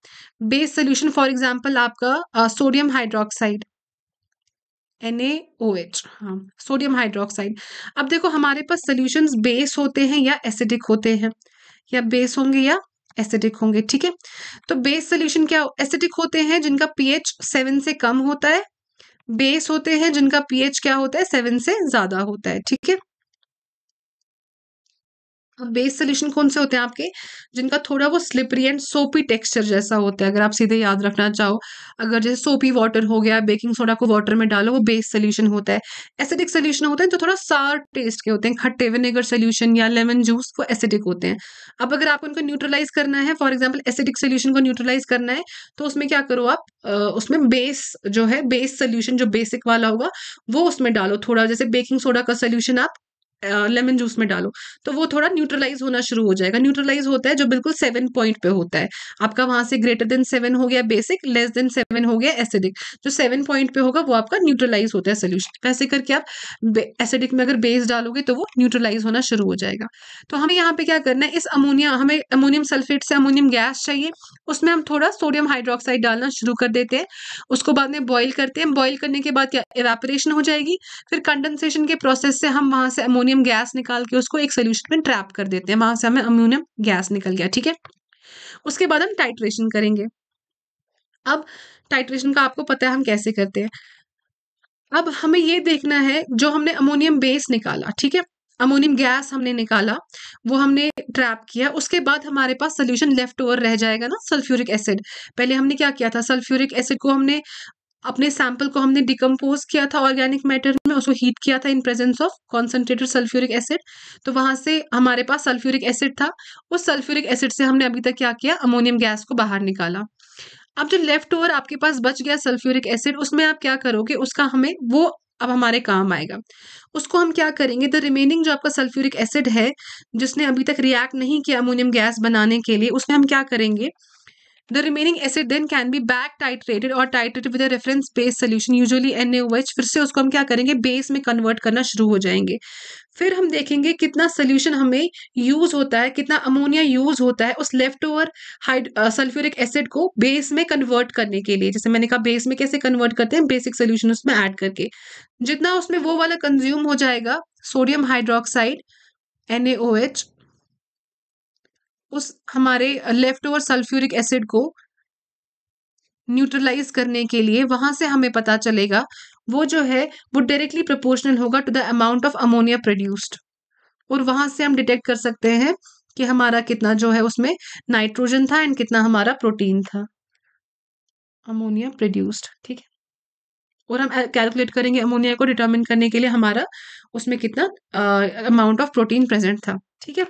बेस सोल्यूशन फॉर एग्जांपल आपका सोडियम हाइड्रोक्साइड एन एच हाँ सोडियम हाइड्रोक्साइड अब देखो हमारे पास सोल्यूशंस बेस होते हैं या एसिडिक होते हैं या बेस होंगे या एसिडिक होंगे ठीक है तो बेस सोल्यूशन क्या एसिडिक होते हैं जिनका पीएच सेवन से कम होता है बेस होते हैं जिनका पीएच क्या होता है सेवन से ज्यादा होता है ठीक है और बेस सोल्यूशन कौन से होते हैं आपके जिनका थोड़ा वो स्लिपरी एंड सोपी टेक्सचर जैसा होता है अगर आप सीधे याद रखना चाहो अगर जैसे सोपी वाटर हो गया बेकिंग सोडा को वाटर में डालो वो बेस सोल्यूशन होता है एसिडिक सोल्यूशन होते हैं जो थोड़ा सार टेस्ट के होते हैं खट्टे विनेगर सोल्यूशन या लेमन जूस वो एसिडिक होते हैं अब अगर आपको उनको न्यूट्रलाइज करना है फॉर एग्जाम्पल एसिडिक सोल्यूशन को न्यूट्रलाइज करना है तो उसमें क्या करो आप उसमें बेस जो है बेस सोल्यूशन जो बेसिक वाला होगा वो उसमें डालो थोड़ा जैसे बेकिंग सोडा का सोल्यूशन आप लेमन जूस में डालो तो वो थोड़ा न्यूट्रलाइज होना शुरू हो जाएगा न्यूट्रलाइज होता है जो बिल्कुल सेवन पॉइंट पे होता है आपका वहां से ग्रेटर देन सेवन हो गया बेसिक लेस देन सेवन हो गया एसिडिक जो सेवन पॉइंट पे होगा वो आपका न्यूट्रलाइज होता है सोल्यूशन वैसे करके आप एसिडिक में अगर बेस डालोगे तो वो न्यूट्रलाइज होना शुरू हो जाएगा तो हमें यहाँ पे क्या करना है इस अमोनिया हमें अमोनियम सल्फेट से अमोनियम गैस चाहिए उसमें हम थोड़ा सोडियम हाइड्रोक्साइड डालना शुरू कर देते हैं उसको बाद में बॉइल करते हैं बॉइल करने के बाद क्या एवेपरेशन हो जाएगी फिर कंडेंसेशन के प्रोसेस से हम वहां से अमोनिया अमोनियम गैस निकाल के उसको एक सोल्यूशन में ट्रैप कर देते हैं वहां से हमें अमोनियम गैस निकल गया ठीक है उसके बाद हम टाइट्रेशन करेंगे अब टाइट्रेशन का आपको पता है हम कैसे करते हैं अब हमें ये देखना है जो हमने अमोनियम बेस निकाला ठीक है अमोनियम गैस हमने निकाला वो हमने ट्रैप किया उसके बाद हमारे पास सोल्यूशन लेफ्ट ओवर रह जाएगा ना सल्फ्यूरिक एसिड पहले हमने क्या किया था सल्फ्यूरिक एसिड को हमने अपने सैंपल को हमने डिकम्पोज किया था ऑर्गेनिक मैटर में उसको हीट किया था in presence of concentrated sulphuric acid तो वहां से हमारे पास सल्फ्यूरिक एसिड था उस सल्फ्यूरिक एसिड से हमने अभी तक क्या किया अमोनियम गैस को बाहर निकाला अब जो लेफ्ट ओवर आपके पास बच गया सल्फ्यूरिक एसिड उसमें आप क्या करोगे उसका हमें वो अब हमारे काम आएगा उसको हम क्या करेंगे द रिमेनिंग जो आपका सल्फ्यूरिक एसिड है जिसने अभी तक रिएक्ट नहीं किया अमोनियम गैस बनाने के लिए उसमें हम क्या करेंगे The remaining acid then can be back titrated or titrated with a reference base solution usually NaOH फिर से उसको हम क्या करेंगे बेस में कन्वर्ट करना शुरू हो जाएंगे फिर हम देखेंगे कितना सोल्यूशन हमें यूज होता है कितना अमोनिया यूज होता है उस लेफ्ट ओवर हाइड सल्फ्यूरिक एसिड को बेस में कन्वर्ट करने के लिए जैसे मैंने कहा बेस में कैसे कन्वर्ट करते हैं बेसिक सोल्यूशन उसमें ऐड करके जितना उसमें वो वाला कंज्यूम हो जाएगा सोडियम हाइड्रोक्साइड एन उस हमारे लेफ्ट ओवर सल्फ्यूरिक एसिड को न्यूट्रलाइज करने के लिए वहां से हमें पता चलेगा वो जो है वो डायरेक्टली प्रोपोर्शनल होगा to the amount of ammonia produced और वहां से हम डिटेक्ट कर सकते हैं कि हमारा कितना जो है उसमें नाइट्रोजन था एंड कितना हमारा प्रोटीन था अमोनिया प्रोड्यूस्ड ठीक है और हम कैलकुलेट करेंगे अमोनिया को डिटर्मिन करने के लिए हमारा उसमें कितना अमाउंट ऑफ प्रोटीन प्रेजेंट था ठीक है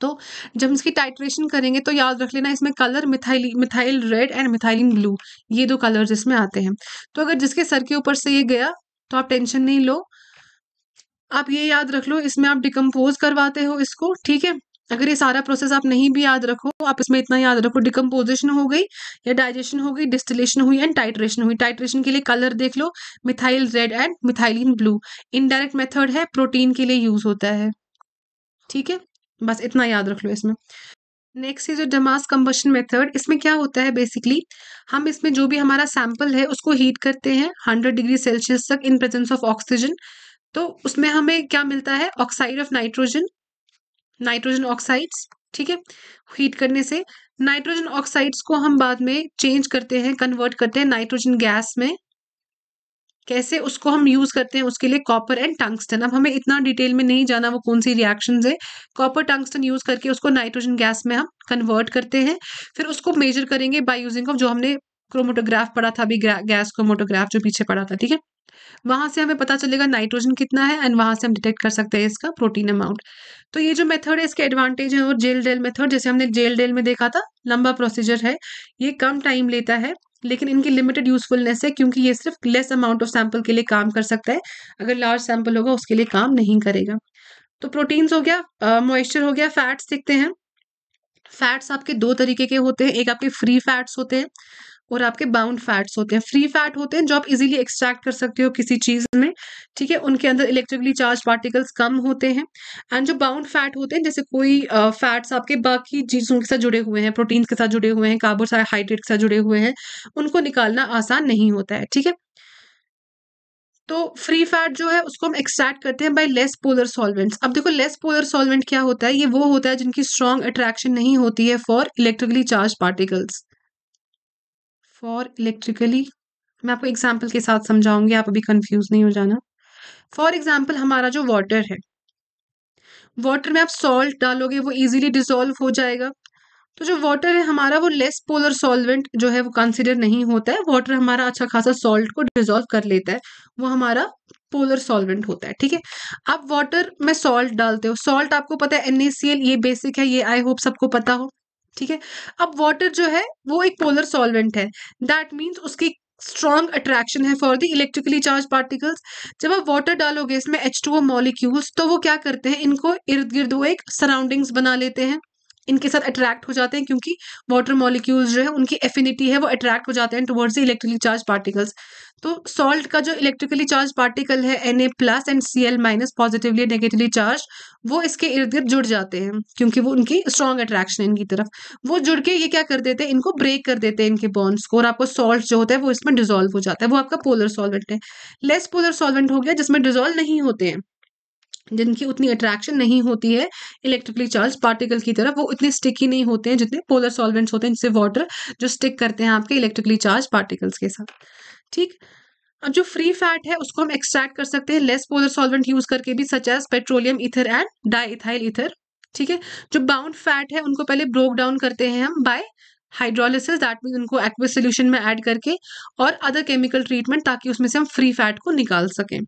तो जब इसकी टाइट्रेशन करेंगे तो याद रख लेना इसमें colour methyl methyl red and methylene blue ये दो कलर इसमें आते हैं तो अगर जिसके सर के ऊपर से ये गया तो आप टेंशन नहीं लो आप ये याद रख लो इसमें आप डिकम्पोज करवाते हो इसको ठीक है अगर ये सारा प्रोसेस आप नहीं भी याद रखो आप इसमें इतना याद रखो डिकम्पोजिशन हो गई या डाइजेशन हो गई डिस्टिलेशन हुई एंड टाइट्रेशन हुई टाइट्रेशन के लिए कलर देख लो methyl red and methylene blue indirect method है प्रोटीन के लिए यूज होता है ठीक है बस इतना याद रख लो इसमें नेक्स्ट है जो डमास कम्बशन मेथड इसमें क्या होता है बेसिकली हम इसमें जो भी हमारा सैम्पल है उसको हीट करते हैं हंड्रेड डिग्री सेल्सियस तक इन प्रेजेंस ऑफ ऑक्सीजन तो उसमें हमें क्या मिलता है oxide of nitrogen nitrogen oxides ठीक है हीट करने से नाइट्रोजन ऑक्साइड्स को हम बाद में चेंज करते हैं कन्वर्ट करते हैं नाइट्रोजन गैस में कैसे उसको हम यूज़ करते हैं उसके लिए कॉपर एंड टंगस्टन अब हमें इतना डिटेल में नहीं जाना वो कौन सी रिएक्शन है कॉपर टंगस्टन यूज़ करके उसको नाइट्रोजन गैस में हम कन्वर्ट करते हैं फिर उसको मेजर करेंगे बाय यूजिंग ऑफ जो हमने क्रोमोटोग्राफ पढ़ा था अभी गैस क्रोमोटोग्राफ जो पीछे पड़ा था ठीक है वहां से हमें पता चलेगा नाइट्रोजन कितना है एंड वहां से हम डिटेक्ट कर सकते हैं इसका प्रोटीन अमाउंट तो ये जो मेथड है इसके एडवांटेज है और जेल डेल मेथड जैसे हमने जेल डेल में देखा था लंबा प्रोसीजर है ये कम टाइम लेता है लेकिन इनकी लिमिटेड यूजफुलनेस है क्योंकि ये सिर्फ लेस अमाउंट ऑफ सैंपल के लिए काम कर सकता है अगर लार्ज सैंपल होगा उसके लिए काम नहीं करेगा तो प्रोटीन्स हो गया मॉइस्चर हो गया फैट्स दिखते हैं फैट्स आपके दो तरीके के होते हैं एक आपके फ्री फैट्स होते हैं और आपके बाउंड फैट्स होते हैं फ्री फैट होते हैं जो आप इजीली एक्सट्रैक्ट कर सकते हो किसी चीज़ में ठीक है उनके अंदर इलेक्ट्रिकली चार्ज पार्टिकल्स कम होते हैं एंड जो बाउंड फैट होते हैं जैसे कोई फैट्स आपके बाकी चीज़ों के साथ जुड़े हुए हैं प्रोटीन्स के साथ जुड़े हुए हैं कार्बोहाइड्रेट के साथ जुड़े हुए हैं उनको निकालना आसान नहीं होता है ठीक है तो फ्री फैट जो है उसको हम एक्सट्रैक्ट करते हैं बाय लेस पोलर सॉल्वेंट्स अब देखो लेस पोलर सॉल्वेंट क्या होता है ये वो होता है जिनकी स्ट्रॉन्ग अट्रैक्शन नहीं होती है for electrically charge particles for electrically मैं आपको एग्जाम्पल के साथ समझाऊंगी आप अभी कंफ्यूज नहीं हो जाना फॉर एग्जाम्पल हमारा जो वाटर है वाटर में आप सॉल्ट डालोगे वो इजीली डिजोल्व हो जाएगा तो जो वाटर है हमारा वो लेस पोलर सॉल्वेंट जो है वो कंसिडर नहीं होता है वाटर हमारा अच्छा खासा सॉल्ट को डिजोल्व कर लेता है वो हमारा पोलर सॉल्वेंट होता है ठीक है आप वाटर में सॉल्ट डालते हो सॉल्ट आपको पता है एन ये बेसिक है ये आई होप सबको पता हो ठीक है अब वाटर जो है वो एक पोलर सॉल्वेंट है दैट मीन्स उसकी स्ट्रॉन्ग अट्रैक्शन है for the electrically charge particles जब आप वाटर डालोगे इसमें एच टू ओ मॉलिक्यूल्स तो वो क्या करते हैं इनको इर्द गिर्द वो एक सराउंडिंग्स बना लेते हैं इनके साथ अट्रैक्ट हो जाते हैं क्योंकि वाटर मॉलिक्यूल्स जो है उनकी एफिनिटी है वो अट्रैक्ट हो जाते हैं towards the electrically charge particles तो सॉल्ट का जो इलेक्ट्रिकली चार्ज पार्टिकल है N A plus and C L minus positively negatively charge वो इसके इर्द गिर्द जुड़ जाते हैं क्योंकि वो उनकी स्ट्रॉन्ग अट्रैक्शन है इनकी तरफ वो जुड़ के ये क्या कर देते हैं इनको ब्रेक कर देते हैं इनके बॉन्ड्स को और आपको सॉल्ट जो होता है वो इसमें डिजोल्व हो जाता है वो आपका पोलर सॉल्वेंट है लेस पोलर सॉल्वेंट हो गया जिसमें डिजोल्व नहीं होते हैं जिनकी उतनी अट्रैक्शन नहीं होती है इलेक्ट्रिकली चार्ज पार्टिकल की तरफ वो इतने स्टिकी नहीं होते हैं जितने पोलर सॉल्वेंट्स होते हैं जिससे वाटर जो स्टिक करते हैं आपके इलेक्ट्रिकली चार्ज पार्टिकल्स के साथ ठीक अब जो फ्री फैट है उसको हम एक्सट्रैक्ट कर सकते हैं लेस पोलर सॉल्वेंट यूज करके भी such as petroleum ether and diethyl ether ठीक है जो बाउंड फैट है उनको पहले ब्रोक डाउन करते हैं हम बाय हाइड्रोलिसिस दैट मीन उनको एक्वे सोल्यूशन में ऐड करके और अदर केमिकल ट्रीटमेंट ताकि उसमें से हम फ्री फैट को निकाल सकें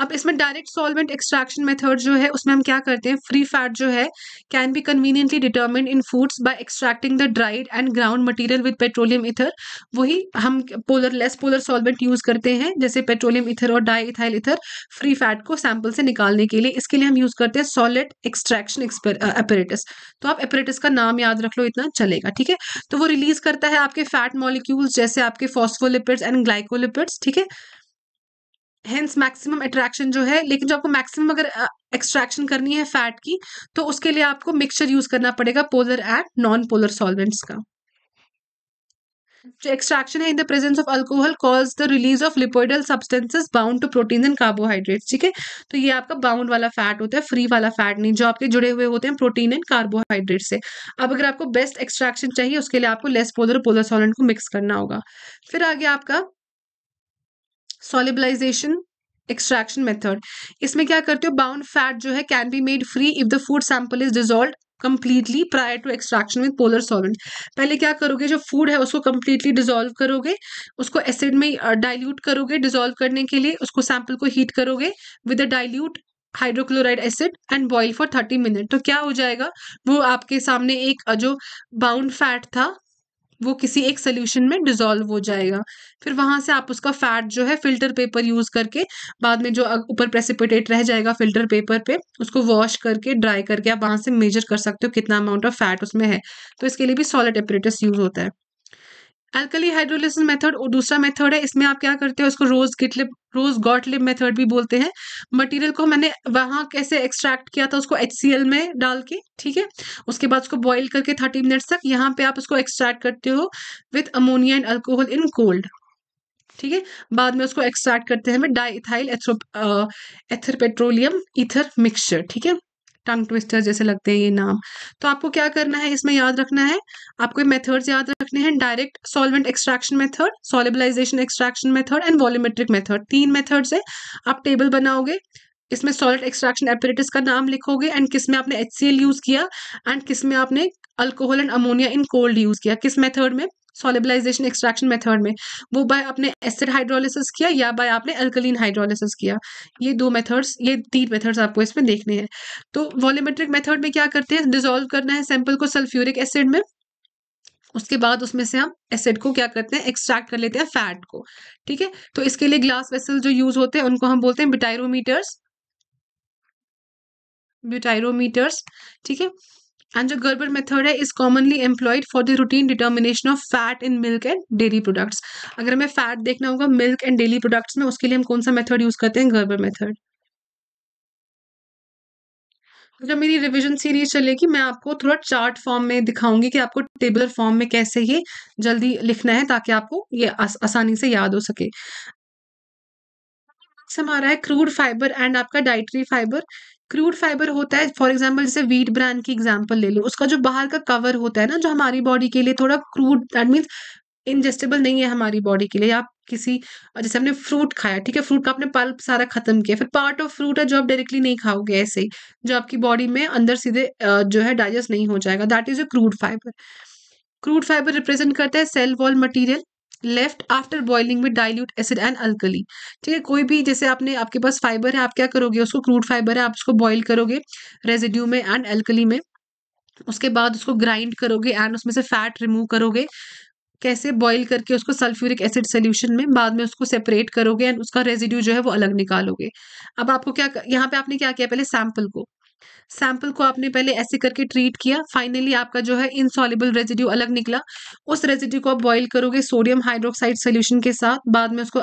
अब इसमें डायरेक्ट सॉल्वेंट एक्सट्रैक्शन मेथड जो है उसमें हम क्या करते हैं फ्री फैट जो है can be conveniently determine in foods by extracting the dried and ground material with petroleum ether वही हम polar less polar solvent use करते हैं जैसे पेट्रोलियम इथर और diethyl ether free fat को सैंपल से निकालने के लिए इसके लिए हम यूज करते हैं सॉलिड एक्सट्रैक्शन एपरेटिस तो आप एपरेटिस का नाम याद रख लो इतना चलेगा ठीक है तो वो रिलीज करता है आपके फैट मॉलिक्यूल्स जैसे आपके फॉस्फोलिपिड्स एंड ग्लाइकोलिपिड्स ठीक है हेंस मैक्सिमम अट्रैक्शन जो है लेकिन जो आपको मैक्सिमम अगर एक्सट्रैक्शन करनी है फैट की तो उसके लिए आपको मिक्सचर यूज करना पड़ेगा polar and non polar solvents का जो एक्सट्रैक्शन है in the presence of alcohol cause the release of lipoidal substances bound to protein and carbohydrates ठीक है तो ये आपका बाउंड वाला फैट होता है फ्री वाला फैट नहीं जो आपके जुड़े हुए होते हैं प्रोटीन एंड कार्बोहाइड्रेट से अब अगर आपको बेस्ट एक्सट्रैक्शन चाहिए उसके लिए आपको लेस पोलर पोलर सॉलेंट को मिक्स करना होगा फिर आगे आपका सॉलिबलाइजेशन एक्सट्रैक्शन मेथड इसमें क्या करते हो बाउंड फैट जो है can be made free if the food sample is dissolve completely prior to extraction with polar solvent पहले क्या करोगे जो फूड है उसको कंप्लीटली डिजोल्व करोगे उसको एसिड में डाइल्यूट करोगे डिजोल्व करने के लिए उसको सैंपल को हीट करोगे with a dilute hydrochloride acid and boil for thirty minute तो क्या हो जाएगा वो आपके सामने एक जो बाउंड फैट था वो किसी एक सोल्यूशन में डिजोल्व हो जाएगा फिर वहाँ से आप उसका फैट जो है फिल्टर पेपर यूज़ करके बाद में जो ऊपर प्रेसिपिटेट रह जाएगा फिल्टर पेपर पे उसको वॉश करके ड्राई करके आप वहाँ से मेजर कर सकते हो कितना अमाउंट ऑफ फैट उसमें है तो इसके लिए भी सॉलिड एपरेटस यूज़ होता है एल्कली हाइड्रोलिसिस मेथड और दूसरा मेथड है इसमें आप क्या करते हो इसको रोज गिटलिप रोज गॉटलिप मेथड भी बोलते हैं मटेरियल को मैंने वहाँ कैसे एक्सट्रैक्ट किया था उसको एच में डाल के ठीक है उसके बाद उसको बॉईल करके थर्टी मिनट्स तक यहाँ पे आप उसको एक्सट्रैक्ट करते हो with ammonia and alcohol in cold ठीक है बाद में उसको एक्सट्रैक्ट करते हैं diethyl ether petroleum ether mixture ठीक है टंग ट्विस्टर जैसे लगते हैं ये नाम तो आपको क्या करना है इसमें याद रखना है आपको मेथड्स याद रखने हैं direct solvent extraction method solubilisation extraction method and volumetric method तीन मेथड्स है आप टेबल बनाओगे इसमें सॉल्ट एक्सट्रैक्शन एपरेटिस का नाम लिखोगे एंड किस में आपने एच यूज़ किया एंड किस में आपने alcohol and ammonia in cold use किया किस मेथड में सोलिबलाइजेशन एक्सट्रैक्शन मेथड में वो बाय आपने एसिड हाइड्रोलिसिस किया या बाय आपने अल्कलीन हाइड्रोलिसिस किया ये दो मेथड्स ये तीन मेथड्स आपको इसमें देखने हैं तो वॉलीमेट्रिक मेथड में क्या करते हैं डिजोल्व करना है सैंपल को सल्फ्यूरिक एसिड में उसके बाद उसमें से हम एसिड को क्या करते हैं एक्सट्रैक्ट कर लेते हैं फैट को ठीक है तो इसके लिए ग्लास वेसल जो यूज होते हैं उनको हम बोलते हैं बिटायरोमीटर्स ब्यूटायरोमीटर्स ठीक है एंड जो गर्बर मेथड है is commonly employed for the routine determination of fat in milk and dairy products अगर हमें फैट देखना होगा मिल्क एंड डेली प्रोडक्ट्स में उसके लिए हम कौन सा मेथड यूज करते हैं गर्बर मेथड तो जब मेरी रिवीजन सीरीज चलेगी मैं आपको थोड़ा चार्ट फॉर्म में दिखाऊंगी कि आपको टेबलर फॉर्म में कैसे ये जल्दी लिखना है ताकि आपको ये आस, आसानी से याद हो सके हमारा है क्रूड फाइबर एंड आपका डाइटरी फाइबर क्रूड फाइबर होता है फॉर एग्जाम्पल जैसे वीट ब्रांड की एग्जाम्पल ले लो उसका जो बाहर का कवर होता है ना जो हमारी बॉडी के लिए थोड़ा क्रूड दैट मीन्स इनजेस्टेबल नहीं है हमारी बॉडी के लिए आप किसी जैसे हमने फ्रूट खाया ठीक है फ्रूट का आपने पल्प सारा खत्म किया फिर पार्ट ऑफ फ्रूट है जो आप डायरेक्टली नहीं खाओगे ऐसे ही जो आपकी बॉडी में अंदर सीधे जो है डाइजेस्ट नहीं हो जाएगा that is a crude fibre crude fibre represent करता है cell wall material left after boiling with dilute acid and alkali ठीक है कोई भी जैसे आपने आपके पास फाइबर है आप क्या करोगे उसको क्रूड फाइबर है आप उसको बॉइल करोगे रेजिड्यू में एंड अल्कली में उसके बाद उसको ग्राइंड करोगे एंड उसमें से फैट रिमूव करोगे कैसे बॉइल करके उसको सल्फ्यूरिक एसिड सोल्यूशन में बाद में उसको सेपरेट करोगे एंड उसका रेजिड्यू जो है वो अलग निकालोगे अब आपको क्या यहाँ पे आपने क्या किया पहले सैंपल को सैंपल को आपने पहले ऐसे करके ट्रीट किया फाइनली आपका जो है इनसॉलिबल रेजिड्यू अलग निकला उस रेजिड्यू को आप बॉईल करोगे सोडियम हाइड्रोक्साइड सोल्यूशन के साथ बाद में उसको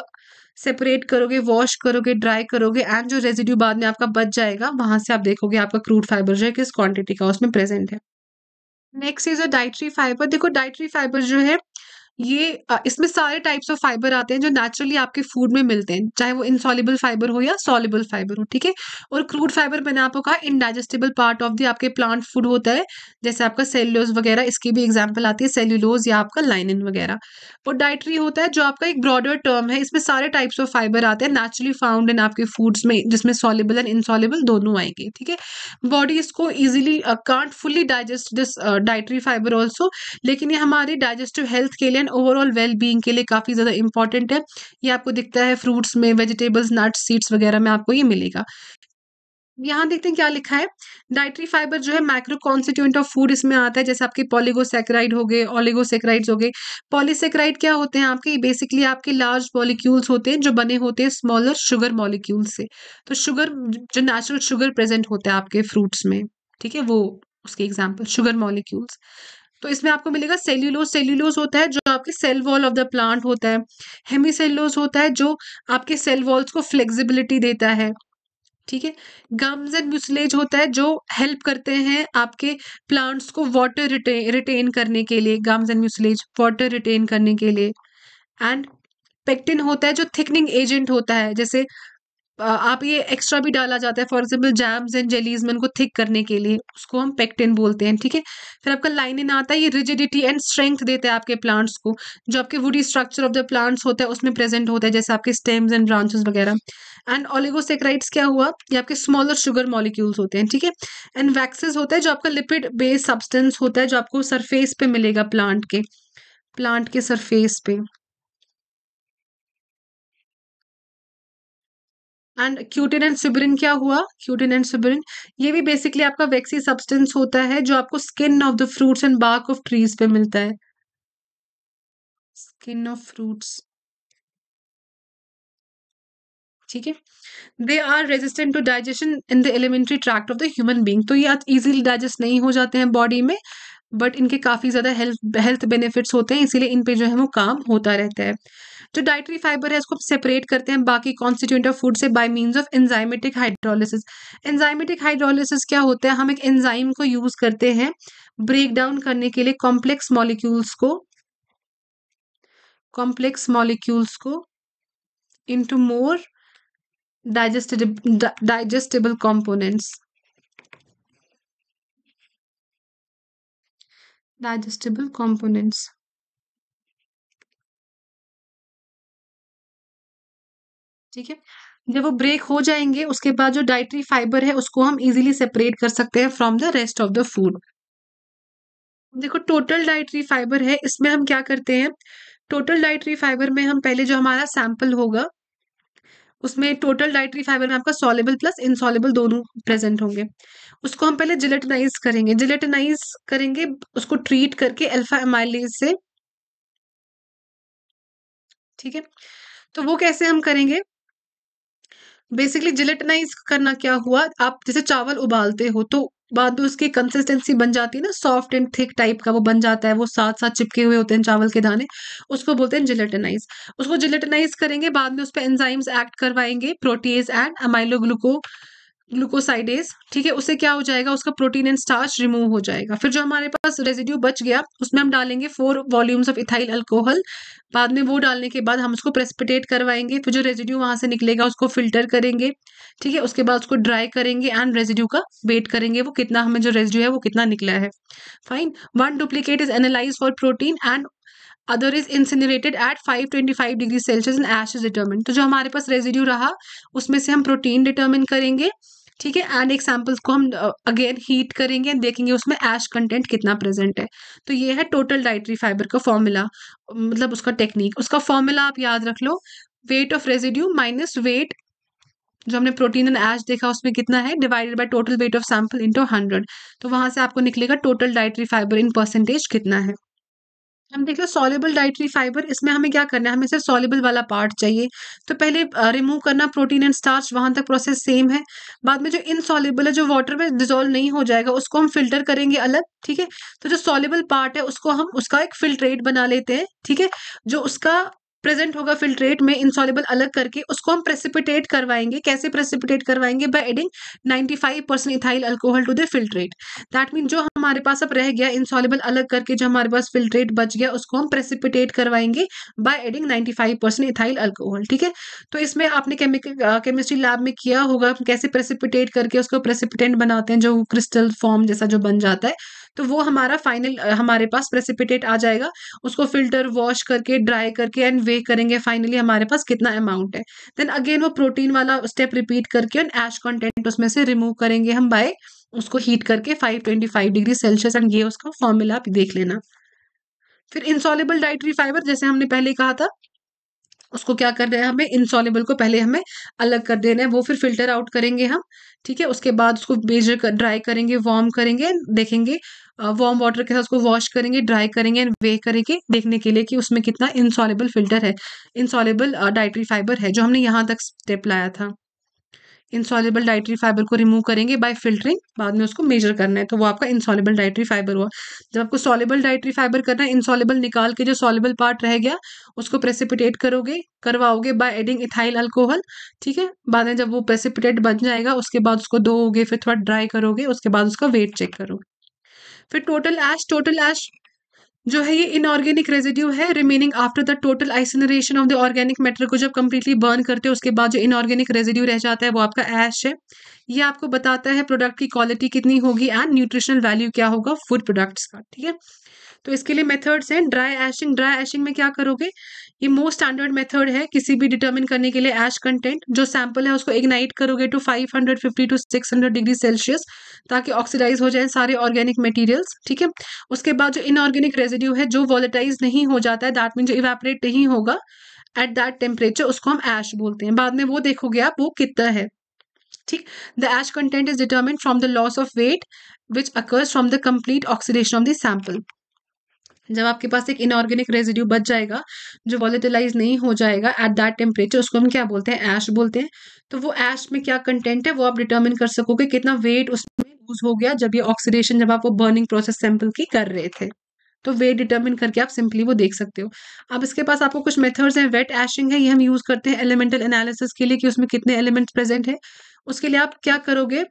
सेपरेट करोगे वॉश करोगे ड्राई करोगे एंड जो रेजिड्यू बाद में आपका बच जाएगा वहां से आप देखोगे आपका क्रूड फाइबर जो है किस क्वांटिटी का उसमें प्रेजेंट है next is a dietary fibre देखो डाइट्री फाइबर जो है ये इसमें सारे टाइप्स ऑफ फाइबर आते हैं जो नेचुरली आपके फूड में मिलते हैं चाहे वो इनसॉलिबल फाइबर हो या सॉलिबल फाइबर हो ठीक है और क्रूड फाइबर मैंने आपको कहा इनडाइजेस्टेबल पार्ट ऑफ दी आपके प्लांट फूड होता है जैसे आपका सेल्यूलोज वगैरह इसकी भी एग्जाम्पल आती है सेल्यूलोज या आपका लाइनिन वगैरह वो डाइटरी होता है जो आपका एक ब्रॉडर टर्म है इसमें सारे टाइप्स ऑफ फाइबर आते हैं नेचुरली फाउंड इन आपके फूड्स में जिसमें सॉलेबल एंड इनसॉलेबल दोनों आएंगे ठीक है बॉडी इसको easily can't fully digest this dietary fibre also लेकिन ये हमारे डाइजेस्टिव हेल्थ के लिए एंड ओवरऑल वेल बींग के लिए काफ़ी ज़्यादा इंपॉर्टेंट है ये आपको दिखता है फ्रूट्स में वेजिटेबल्स नट्स सीड्स वगैरह में आपको ये मिलेगा यहाँ देखते हैं क्या लिखा है डाइट्री फाइबर जो है माइक्रो कॉन्स्टिट्यूंट ऑफ फूड इसमें आता है जैसे आपके पॉलीगोसेक्राइड हो गए ऑलिगोसेक्राइड्स हो गए पॉलीसेक्राइड क्या होते हैं आपके बेसिकली आपके लार्ज मॉलिक्यूल्स होते हैं जो बने होते हैं स्मॉलर शुगर मॉलिक्यूल से तो शुगर जो नेचुरल शुगर प्रेजेंट होता है आपके फ्रूट्स में ठीक है वो उसके एग्जाम्पल शुगर मॉलिक्यूल्स तो इसमें आपको मिलेगा सेल्यूलोज सेल्यूलोज होता है जो आपके cell wall of the plant होता है हेमी होता है जो आपके सेल वॉल्स को फ्लेक्सिबिलिटी देता है ठीक है गम्स एंड म्यूसलेज होता है जो हेल्प करते हैं आपके प्लांट्स को वाटर रिटेन करने के लिए gums and mucilage water retain करने के लिए एंड पेक्टिन होता है जो थिकनिंग एजेंट होता है जैसे आप ये एक्स्ट्रा भी डाला जाता है for example jams and jellies में उनको थिक करने के लिए उसको हम पेक्टिन बोलते हैं ठीक है फिर आपका लाइनिन आता है ये रिजिडिटी एंड स्ट्रेंथ देते हैं आपके प्लांट्स को जो आपके woody structure of the plants होता है उसमें प्रेजेंट होता है जैसे आपके स्टेम्स एंड ब्रांचेस वगैरह एंड ऑलिगोसेक्राइड्स क्या हुआ ये आपके स्मॉलर शुगर मॉलिक्यूल्स होते हैं ठीक है एंड वैक्सेस होता है जो आपका लिपिड बेस्ड सब्सटेंस होता है जो आपको सरफेस पे मिलेगा प्लांट के प्लांट के सरफेस पे एंड क्यूटिन एंड सुबरिन क्या हुआ क्यूटिन एंड सुबरिन ये भी बेसिकली आपका वैक्सी सब्सटेंस होता है जो आपको skin of the fruits and bark of trees पे मिलता है स्किन ऑफ फ्रूट्स ठीक है they are resistant to digestion in the alimentary tract of the human being तो ये ईजिली डाइजेस्ट नहीं हो जाते हैं बॉडी में बट इनके काफ़ी ज़्यादा हेल्थ हेल्थ बेनिफिट्स होते हैं इसीलिए इन पे जो है वो काम होता रहता है जो डाइटरी फाइबर है इसको सेपरेट करते हैं बाकी कॉन्स्टिट्यूंट ऑफ फूड से by means of enzymatic hydrolysis enzymatic hydrolysis क्या होता है हम एक एंजाइम को यूज़ करते हैं ब्रेक डाउन करने के लिए कॉम्प्लेक्स मॉलिक्यूल्स को कॉम्प्लेक्स मॉलिक्यूल्स को into more digestible, di digestible components. Digestible components. ठीक है जब वो ब्रेक हो जाएंगे उसके बाद जो डाइटरी फाइबर है उसको हम इजीली सेपरेट कर सकते हैं from the rest of the food देखो टोटल डाइट्री फाइबर है इसमें हम क्या करते हैं टोटल डाइट्री फाइबर में हम पहले जो हमारा सैंपल होगा उसमें टोटल डाइट्री फाइबर में आपका सॉलेबल प्लस इनसॉलेबल दोनों प्रेजेंट होंगे उसको हम पहले जिलेटनाइज करेंगे जिलेटनाइज करेंगे उसको ट्रीट करके अल्फा एमाइलेज से ठीक है तो वो कैसे हम करेंगे बेसिकली जिलेटनाइज करना क्या हुआ आप जैसे चावल उबालते हो तो बाद में उसकी कंसिस्टेंसी बन जाती है ना सॉफ्ट एंड थिक टाइप का वो बन जाता है वो साथ साथ चिपके हुए होते हैं चावल के दाने उसको बोलते हैं जिलेटनाइज उसको जिलेटेनाइज करेंगे बाद में उस पर एंजाइम्स एक्ट करवाएंगे प्रोटीज एंड अमाइलोग्लूको ग्लूकोसाइडेज ठीक है उससे क्या हो जाएगा उसका प्रोटीन एंड स्टार्च रिमूव हो जाएगा फिर जो हमारे पास रेजिड्यू बच गया उसमें हम डालेंगे four volumes of ethyl alcohol बाद में वो डालने के बाद हम उसको प्रेस्पिटेट करवाएंगे फिर जो रेजिड्यू वहां से निकलेगा उसको फिल्टर करेंगे ठीक है उसके बाद उसको ड्राई करेंगे एंड रेजिड्यू का वेट करेंगे वो कितना हमें जो रेजिड्यू है वो कितना निकला है fine one duplicate is analyse for protein and other is incinerated at 525 degree Celsius and ash is determine तो जो हमारे पास रेजिड्यू रहा उसमें से हम प्रोटीन डिटर्मिन करेंगे ठीक है एंड एक सैम्पल्स को हम अगेन uh, हीट करेंगे देखेंगे उसमें एश कंटेंट कितना प्रेजेंट है तो ये है टोटल डाइटरी फाइबर का फॉर्मूला मतलब उसका टेक्निक उसका फॉर्मूला आप याद रख लो weight of residue minus weight जो हमने प्रोटीन एंड एश देखा उसमें कितना है divided by total weight of sample into hundred तो वहां से आपको निकलेगा total dietary fibre in percentage कितना है हम देख लो सॉलेबल डाइटरी फाइबर इसमें हमें क्या करना है हमें सिर्फ सॉलेबल वाला पार्ट चाहिए तो पहले रिमूव करना प्रोटीन एंड स्टार्च वहाँ तक प्रोसेस सेम है बाद में जो इनसॉलेबल है जो वाटर में डिजोल्व नहीं हो जाएगा उसको हम फिल्टर करेंगे अलग ठीक है तो जो सॉलेबल पार्ट है उसको हम उसका एक फिल्ट्रेट बना लेते हैं ठीक है जो उसका प्रेजेंट होगा फिल्ट्रेट में इंसॉलेबल अलग करके उसको हम प्रेसिपिटेट करवाएंगे कैसे प्रेसिपिटेट करवाएंगे by adding 95 percent ethyl alcohol to the filtrate that mean जो हमारे पास अब रह गया इंसॉलेबल अलग करके जो हमारे पास फिल्ट्रेट बच गया उसको हम प्रेसिपिटेट करवाएंगे by adding 95 percent ethyl alcohol ठीक है तो इसमें आपने केमिस्ट्री लैब में किया होगा कैसे प्रेसिपिटेट करके उसको प्रेसिपिटेंट बनाते हैं जो क्रिस्टल फॉर्म जैसा जो बन जाता है तो वो हमारा फाइनल हमारे पास प्रेसिपिटेट आ जाएगा उसको फिल्टर वॉश करके ड्राई करके एंड वे करेंगे फाइनली हमारे पास कितना अमाउंट है देन अगेन वो प्रोटीन वाला स्टेप रिपीट करके एंड एश कंटेंट उसमें से रिमूव करेंगे हम बाय उसको हीट करके 525 डिग्री सेल्सियस एंड ये उसका फॉर्मूला आप देख लेना फिर इंसॉलेबल डाइटरी फाइबर जैसे हमने पहले कहा था उसको क्या करना है हमें इंसॉलेबल को पहले हमें अलग कर देना है वो फिर फिल्टर आउट करेंगे हम ठीक है उसके बाद उसको मेजर कर ड्राई करेंगे वार्म करेंगे देखेंगे वार्म वाटर के साथ उसको वॉश करेंगे ड्राई करेंगे एंड वे करेंगे देखने के लिए कि उसमें कितना इंसॉलेबल फिल्टर है इंसॉलेबल डाइट्री फाइबर है जो हमने यहाँ तक स्टेप लाया था इंसॉलेबल डाइट्री फाइबर को रिमूव करेंगे बाय फिल्टरिंग बाद में उसको मेजर करना है तो वो आपका इंसॉलेबल डाइट्री फाइबर हुआ जब आपको सॉलेबल डाइट्री फाइबर करना है इंसॉलेबल निकाल के जो सॉलेबल पार्ट रह गया उसको प्रेसिपिटेट करोगे करवाओगे बाय एडिंग इथाइल अल्कोहल ठीक है बाद में जब वो प्रेसिपिटेट बन जाएगा उसके बाद उसको दोगे फिर थोड़ा ड्राई करोगे उसके बाद उसका वेट चेक करोगे फिर टोटल एश टोटल एश जो है ये इनऑर्गेनिक रेजिड्यू है remaining after the total incineration of the organic matter को जब कम्प्लीटली बर्न करते हो उसके बाद जो इनऑर्गेनिक रेजिड्यू रह जाता है वो आपका ऐश है ये आपको बताता है प्रोडक्ट की क्वालिटी कितनी होगी एंड न्यूट्रिशनल वैल्यू क्या होगा फूड प्रोडक्ट्स का ठीक है तो इसके लिए मेथड्स हैं ड्राई एशिंग ड्राई एशिंग में क्या करोगे ये मोस्ट स्टैंडर्ड मेथड है किसी भी डिटर्मिन करने के लिए एश कंटेंट जो सैंपल है उसको इग्नाइट करोगे टू 550 टू 600 डिग्री सेल्सियस ताकि ऑक्सीडाइज हो जाए सारे ऑर्गेनिक मटेरियल्स ठीक है उसके बाद जो इनऑर्गेनिक रेजिड्यू है जो वॉलेटाइज नहीं हो जाता है दैट मीन जो इवेपरेट नहीं होगा एट दैट टेम्परेचर उसको हम ऐश बोलते हैं बाद में वो देखोगे आप वो कितना है ठीक the ash content is determine from the loss of weight which occurs from the complete oxidation of the sample जब आपके पास एक इनऑर्गेनिक रेजिड्यू बच जाएगा जो वॉलेटिलाइज नहीं हो जाएगा एट दैट टेम्परेचर उसको हम क्या बोलते हैं ऐश बोलते हैं तो वो ऐश में क्या कंटेंट है वो आप डिटर्मिन कर सकोगे कितना वेट उसमें लूज हो गया जब ये ऑक्सीडेशन जब आप वो बर्निंग प्रोसेस सैंपल की कर रहे थे तो वेट डिटर्मिन करके आप सिंपली वो देख सकते हो अब इसके पास आपको कुछ मेथड्स हैं वेट एशिंग है ये हम यूज़ करते हैं एलिमेंटल एनालिसिस के लिए कि उसमें कितने एलिमेंट्स प्रेजेंट है उसके लिए आप क्या करोगे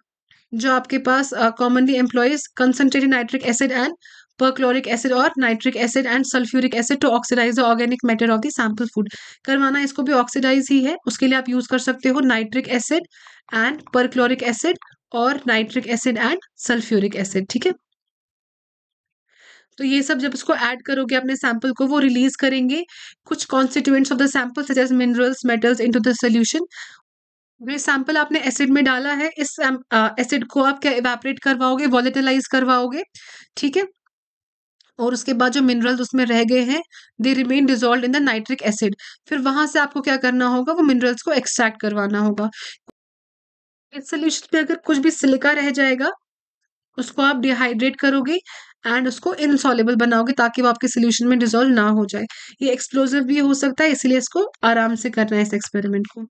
जो आपके पास commonly employs concentrated nitric acid and perchloric acid और nitric acid and sulphuric acid to oxidise the organic matter of the sample food करवाना इसको भी ऑक्सीडाइज ही है उसके लिए आप यूज कर सकते हो nitric acid and perchloric acid और nitric acid and sulphuric acid ठीक है तो ये सब जब इसको ऐड करोगे अपने सैंपल को वो रिलीज करेंगे कुछ constituents of the sample such as minerals metals into the solution ये सैंपल आपने एसिड में डाला है इस एसिड को आप क्या इवेपरेट करवाओगे वॉलेटलाइज करवाओगे ठीक है और उसके बाद जो मिनरल्स उसमें रह गए हैं they remain dissolve in the nitric acid फिर वहां से आपको क्या करना होगा वो मिनरल्स को एक्सट्रैक्ट करवाना होगा इस सोल्यूशन पे अगर कुछ भी सिलिका रह जाएगा उसको आप डिहाइड्रेट करोगे एंड उसको इनसॉलेबल बनाओगे ताकि वो आपके सोल्यूशन में डिजोल्व ना हो जाए ये एक्सप्लोजिव भी हो सकता है इसलिए इसको आराम से करना है इस एक्सपेरिमेंट को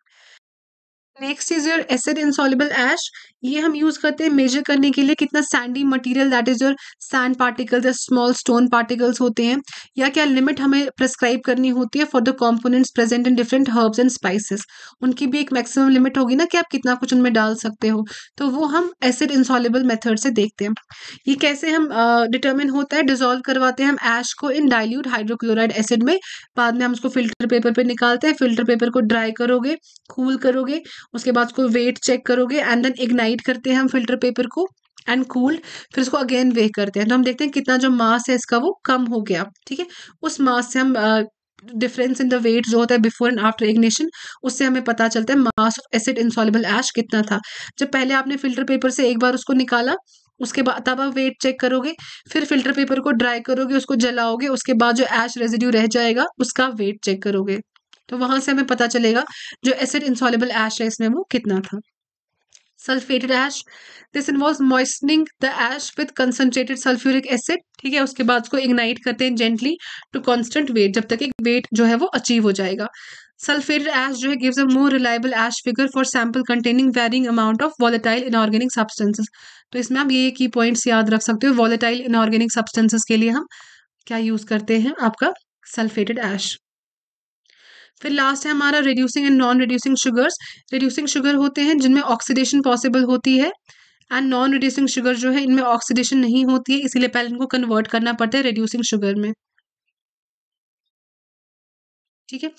next is your acid insoluble ash ये हम यूज करते हैं मेजर करने के लिए कितना sandy material that is your sand particles या स्मॉल स्टोन पार्टिकल्स होते हैं या क्या लिमिट हमें प्रेस्क्राइब करनी होती है for the components present in different herbs and spices उनकी भी एक मैक्सिमम लिमिट होगी ना कि आप कितना कुछ उनमें डाल सकते हो तो वो हम एसिड इंसॉलिबल मेथड से देखते हैं ये कैसे हम डिटर्मिन uh, होता है डिजोल्व करवाते हैं हम ऐश को इन डायल्यूट हाइड्रोक्लोराइड एसिड में बाद में हम उसको फिल्टर पेपर पर पे निकालते हैं फिल्टर पेपर को ड्राई करोगे कूल करोगे उसके बाद उसको वेट चेक करोगे एंड देन इग्नाइट करते हैं हम फिल्टर पेपर को एंड कूल्ड फिर उसको अगेन वे करते हैं तो हम देखते हैं कितना जो मास है इसका वो कम हो गया ठीक है उस मास से हम डिफरेंस इन द वेट जो होता है बिफोर एंड आफ्टर इग्निशन उससे हमें पता चलता है mass of acid insoluble ash कितना था जब पहले आपने फिल्टर पेपर से एक बार उसको निकाला उसके बाद तब आप वेट चेक करोगे फिर फिल्टर पेपर को ड्राई करोगे उसको जलाओगे उसके बाद जो ऐश रेजिड्यू रह जाएगा उसका वेट चेक करोगे तो वहां से हमें पता चलेगा जो एसिड इंसॉलेबल एश है इसमें वो कितना था sulphated ash this involve moistening the ash with concentrated sulphuric acid ठीक है उसके बाद उसको इग्नाइट करते हैं जेंटली टू कॉन्स्टेंट वेट जब तक एक वेट जो है वो अचीव हो जाएगा सल्फेटेड एश जो है gives a more reliable ash figure for sample containing varying amount of volatile inorganic substances तो इसमें आप ये की पॉइंट्स याद रख सकते हो वॉलेटाइल इनऑर्गेनिक सब्सटेंसेज के लिए हम क्या यूज करते हैं आपका सल्फेटेड एश फिर लास्ट है हमारा reducing and non reducing sugars reducing sugar होते हैं जिनमें ऑक्सीडेशन पॉसिबल होती है एंड नॉन रिड्यूसिंग शुगर जो है इनमें ऑक्सीडेशन नहीं होती है इसीलिए पहले इनको कन्वर्ट करना पड़ता है रिड्यूसिंग शुगर में ठीक है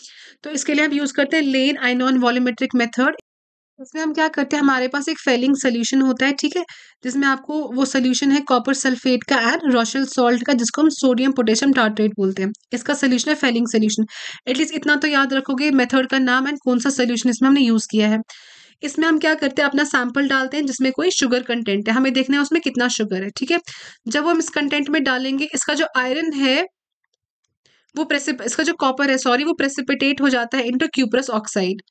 तो इसके लिए हम यूज़ करते हैं लेन आइनॉन वॉल्यूमेट्रिक मेथड उसमें हम क्या करते हैं हमारे पास एक फेलिंग सोल्यूशन होता है ठीक है जिसमें आपको वो सोल्यूशन है कॉपर सल्फेट का एंड रोशल सॉल्ट का जिसको हम सोडियम पोटेशियम टार्ट्रेट बोलते हैं इसका सोल्यूशन है फेलिंग सोल्यूशन एटलीस्ट इतना तो याद रखोगे मेथड का नाम एंड कौन सा सोल्यूशन इसमें हमने यूज़ किया है इसमें हम क्या करते हैं अपना सैंपल डालते हैं जिसमें कोई शुगर कंटेंट है हमें देखना है उसमें कितना शुगर है ठीक है जब हम इस कंटेंट में डालेंगे इसका जो आयरन है वो प्रेसिप इसका जो कॉपर है सॉरी वो प्रेसिपिटेट हो जाता है इंटू क्यूपरस ऑक्साइड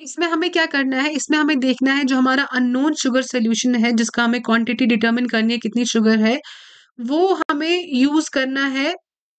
इसमें हमें क्या करना है इसमें हमें देखना है जो हमारा अननोन शुगर सोल्यूशन है जिसका हमें क्वांटिटी डिटर्मिन करनी है कितनी शुगर है वो हमें यूज करना है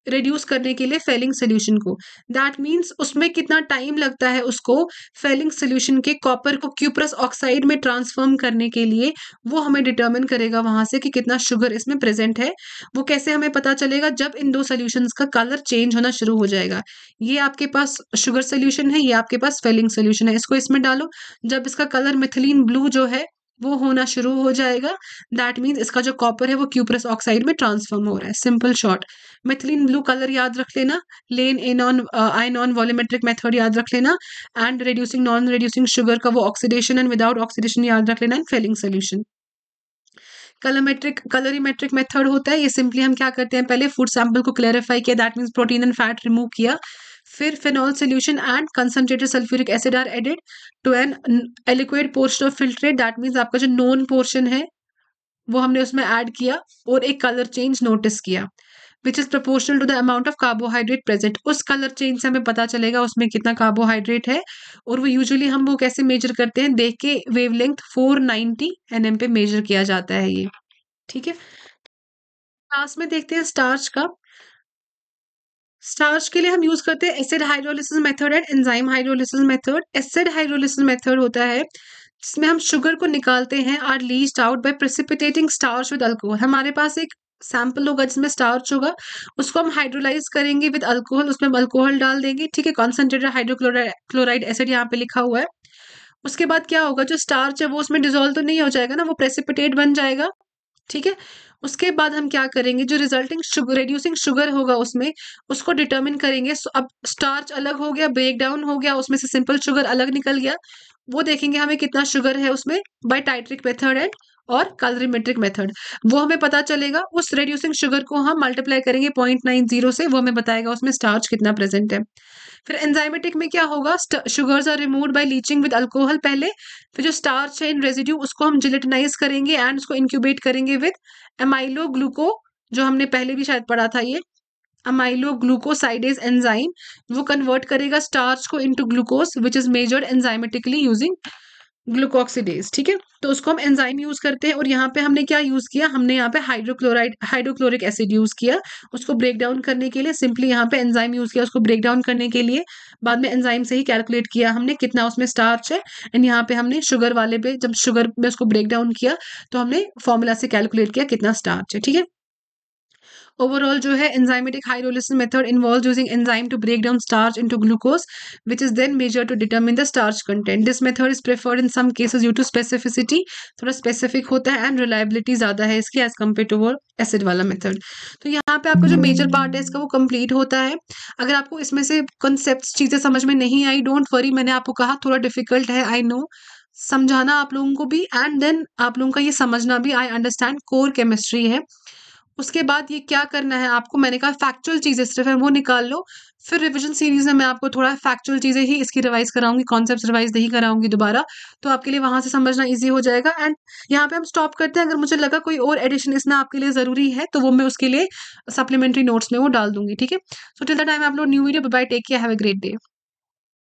रिड्यूस करने के लिए फेलिंग सोल्यूशन को दैट मीन्स उसमें कितना टाइम लगता है उसको फेलिंग सोल्यूशन के कॉपर को क्यूप्रस ऑक्साइड में ट्रांसफॉर्म करने के लिए वो हमें डिटर्मिन करेगा वहां से कि कितना शुगर इसमें प्रेजेंट है वो कैसे हमें पता चलेगा जब इन दो सोल्यूशन का कलर चेंज होना शुरू हो जाएगा ये आपके पास शुगर सोल्यूशन है ये आपके पास फेलिंग सोल्यूशन है इसको इसमें डालो जब इसका कलर मिथिलीन ब्लू जो है वो होना शुरू हो जाएगा दैट मीन्स इसका जो कॉपर है वो क्यूप्रस ऑक्साइड में ट्रांसफॉर्म हो रहा है simple short methylene blue colour याद रख लेना Lane Eynon Eynon volumetric method याद रख लेना and reducing non reducing sugar का वो ऑक्सीडेशन एंड विदाउट ऑक्सीडेशन याद रख लेना and Fehling solution colometric colorimetric method होता है ये सिंपली हम क्या करते हैं पहले फूड सैंपल को क्लैरिफाई किया that means protein and fat remove किया फिर phenol solution and concentrated sulphuric acid are added to an adequate portion of filtrate that means आपका जो नॉन पोर्शन है वो हमने उसमें ऐड किया और एक कलर चेंज नोटिस किया which is proportional to the amount of carbohydrate present उस कलर चेंज से हमें पता चलेगा उसमें कितना कार्बोहाइड्रेट है और वो यूजुअली हम वो कैसे मेजर करते हैं देख के wavelength four ninety N M पे मेजर किया जाता है ये ठीक है लास्ट में देखते हैं स्टार्च का स्टार्च के लिए हम यूज करते हैं acid hydrolysis method and enzyme hydrolysis method acid hydrolysis method होता है जिसमें हम शुगर को निकालते हैं release out by precipitating starch with alcohol हमारे पास एक सैंपल होगा जिसमें स्टार्च होगा उसको हम हाइड्रोलाइज करेंगे विद अल्कोहल उसमें अल्कोहल डाल देंगे ठीक है कॉन्सेंट्रेटर हाइड्रोक्लोराइड एसिड यहाँ पे लिखा हुआ है उसके बाद क्या होगा जो स्टार्च है वो उसमें डिजोल्व तो नहीं हो जाएगा ना वो प्रेसिपिटेट बन जाएगा ठीक है उसके बाद हम क्या करेंगे जो रिजल्टिंग शुगर रिड्यूसिंग शुगर होगा उसमें उसको डिटर्मिन करेंगे सो अब स्टार्च अलग हो गया ब्रेक डाउन हो गया उसमें से सिंपल शुगर अलग निकल गया वो देखेंगे हमें कितना शुगर है उसमें बाय टाइट्रिक मेथड एंड और कैलोरीमेट्रिक मेथड वो हमें पता चलेगा उस रेड्यूसिंग शुगर को हम मल्टीप्लाई करेंगे पॉइंट नाइन जीरो से वो हमें बताएगा उसमें स्टार्च कितना प्रेजेंट है फिर एंजाइमेटिक में क्या होगा sugars are remove by leaching with alcohol पहले फिर जो स्टार्च है इन रेजिड्यू उसको हम जिलेटनाइज करेंगे एंड उसको इंक्यूबेट करेंगे विद एमाइलो ग्लूको जो हमने पहले भी शायद पढ़ा था ये अमाइलो ग्लूकोसाइडेज एंजाइम वो कन्वर्ट करेगा स्टार्च को into glucose which is measured enzymatically using glucose oxidase ठीक है तो उसको हम एंजाइम यूज करते हैं और यहाँ पे हमने क्या यूज किया हमने यहाँ पे हाइड्रोक्लोराइड हाइड्रोक्लोरिक एसिड यूज किया उसको ब्रेक डाउन करने के लिए सिंपली यहाँ पे एंजाइम यूज किया उसको ब्रेक डाउन करने के लिए बाद में एंजाइम से ही कैलकुलेट किया हमने कितना उसमें स्टार्च है एंड यहाँ पे हमने शुगर वाले पे जब शुगर में उसको ब्रेक डाउन किया तो हमने फॉर्मूला से कैलकुलेट किया कितना स्टार्च है ठीक है ओवरऑल जो है enzymatic hydrolysis method involve using enzyme to break down starch into glucose which is then measure to determine the starch content this method is preferred in some cases due to specificity थोड़ा स्पेसिफिक होता है एंड रिलायबिलिटी ज्यादा है इसकी as compare to our acid वाला मेथड तो यहाँ पे आपका जो मेजर पार्ट है इसका वो कंप्लीट होता है अगर आपको इसमें से कंसेप्ट चीजें समझ में नहीं आई डोंट वरी मैंने आपको कहा थोड़ा डिफिकल्ट है आई नो समझाना आप लोगों को भी एंड देन आप लोगों का ये समझना भी आई अंडरस्टैंड कोर केमिस्ट्री है उसके बाद ये क्या करना है आपको मैंने कहा फैक्चुअल चीज़ें सिर्फ है वो निकाल लो फिर रिविजन सीरीज़ में मैं आपको थोड़ा फैक्चुअल चीज़ें ही इसकी रिवाइज कराऊंगी कॉन्सेप्ट रिवाइज नहीं कराऊंगी दोबारा तो आपके लिए वहाँ से समझना ईजी हो जाएगा एंड यहाँ पे हम स्टॉप करते हैं अगर मुझे लगा कोई और एडिशन इसमें आपके लिए ज़रूरी है तो वो मैं उसके लिए सप्लीमेंट्री नोट्स में वो डाल दूंगी ठीक है सो टिल द टाइम आप लोग new video bye take care have a great day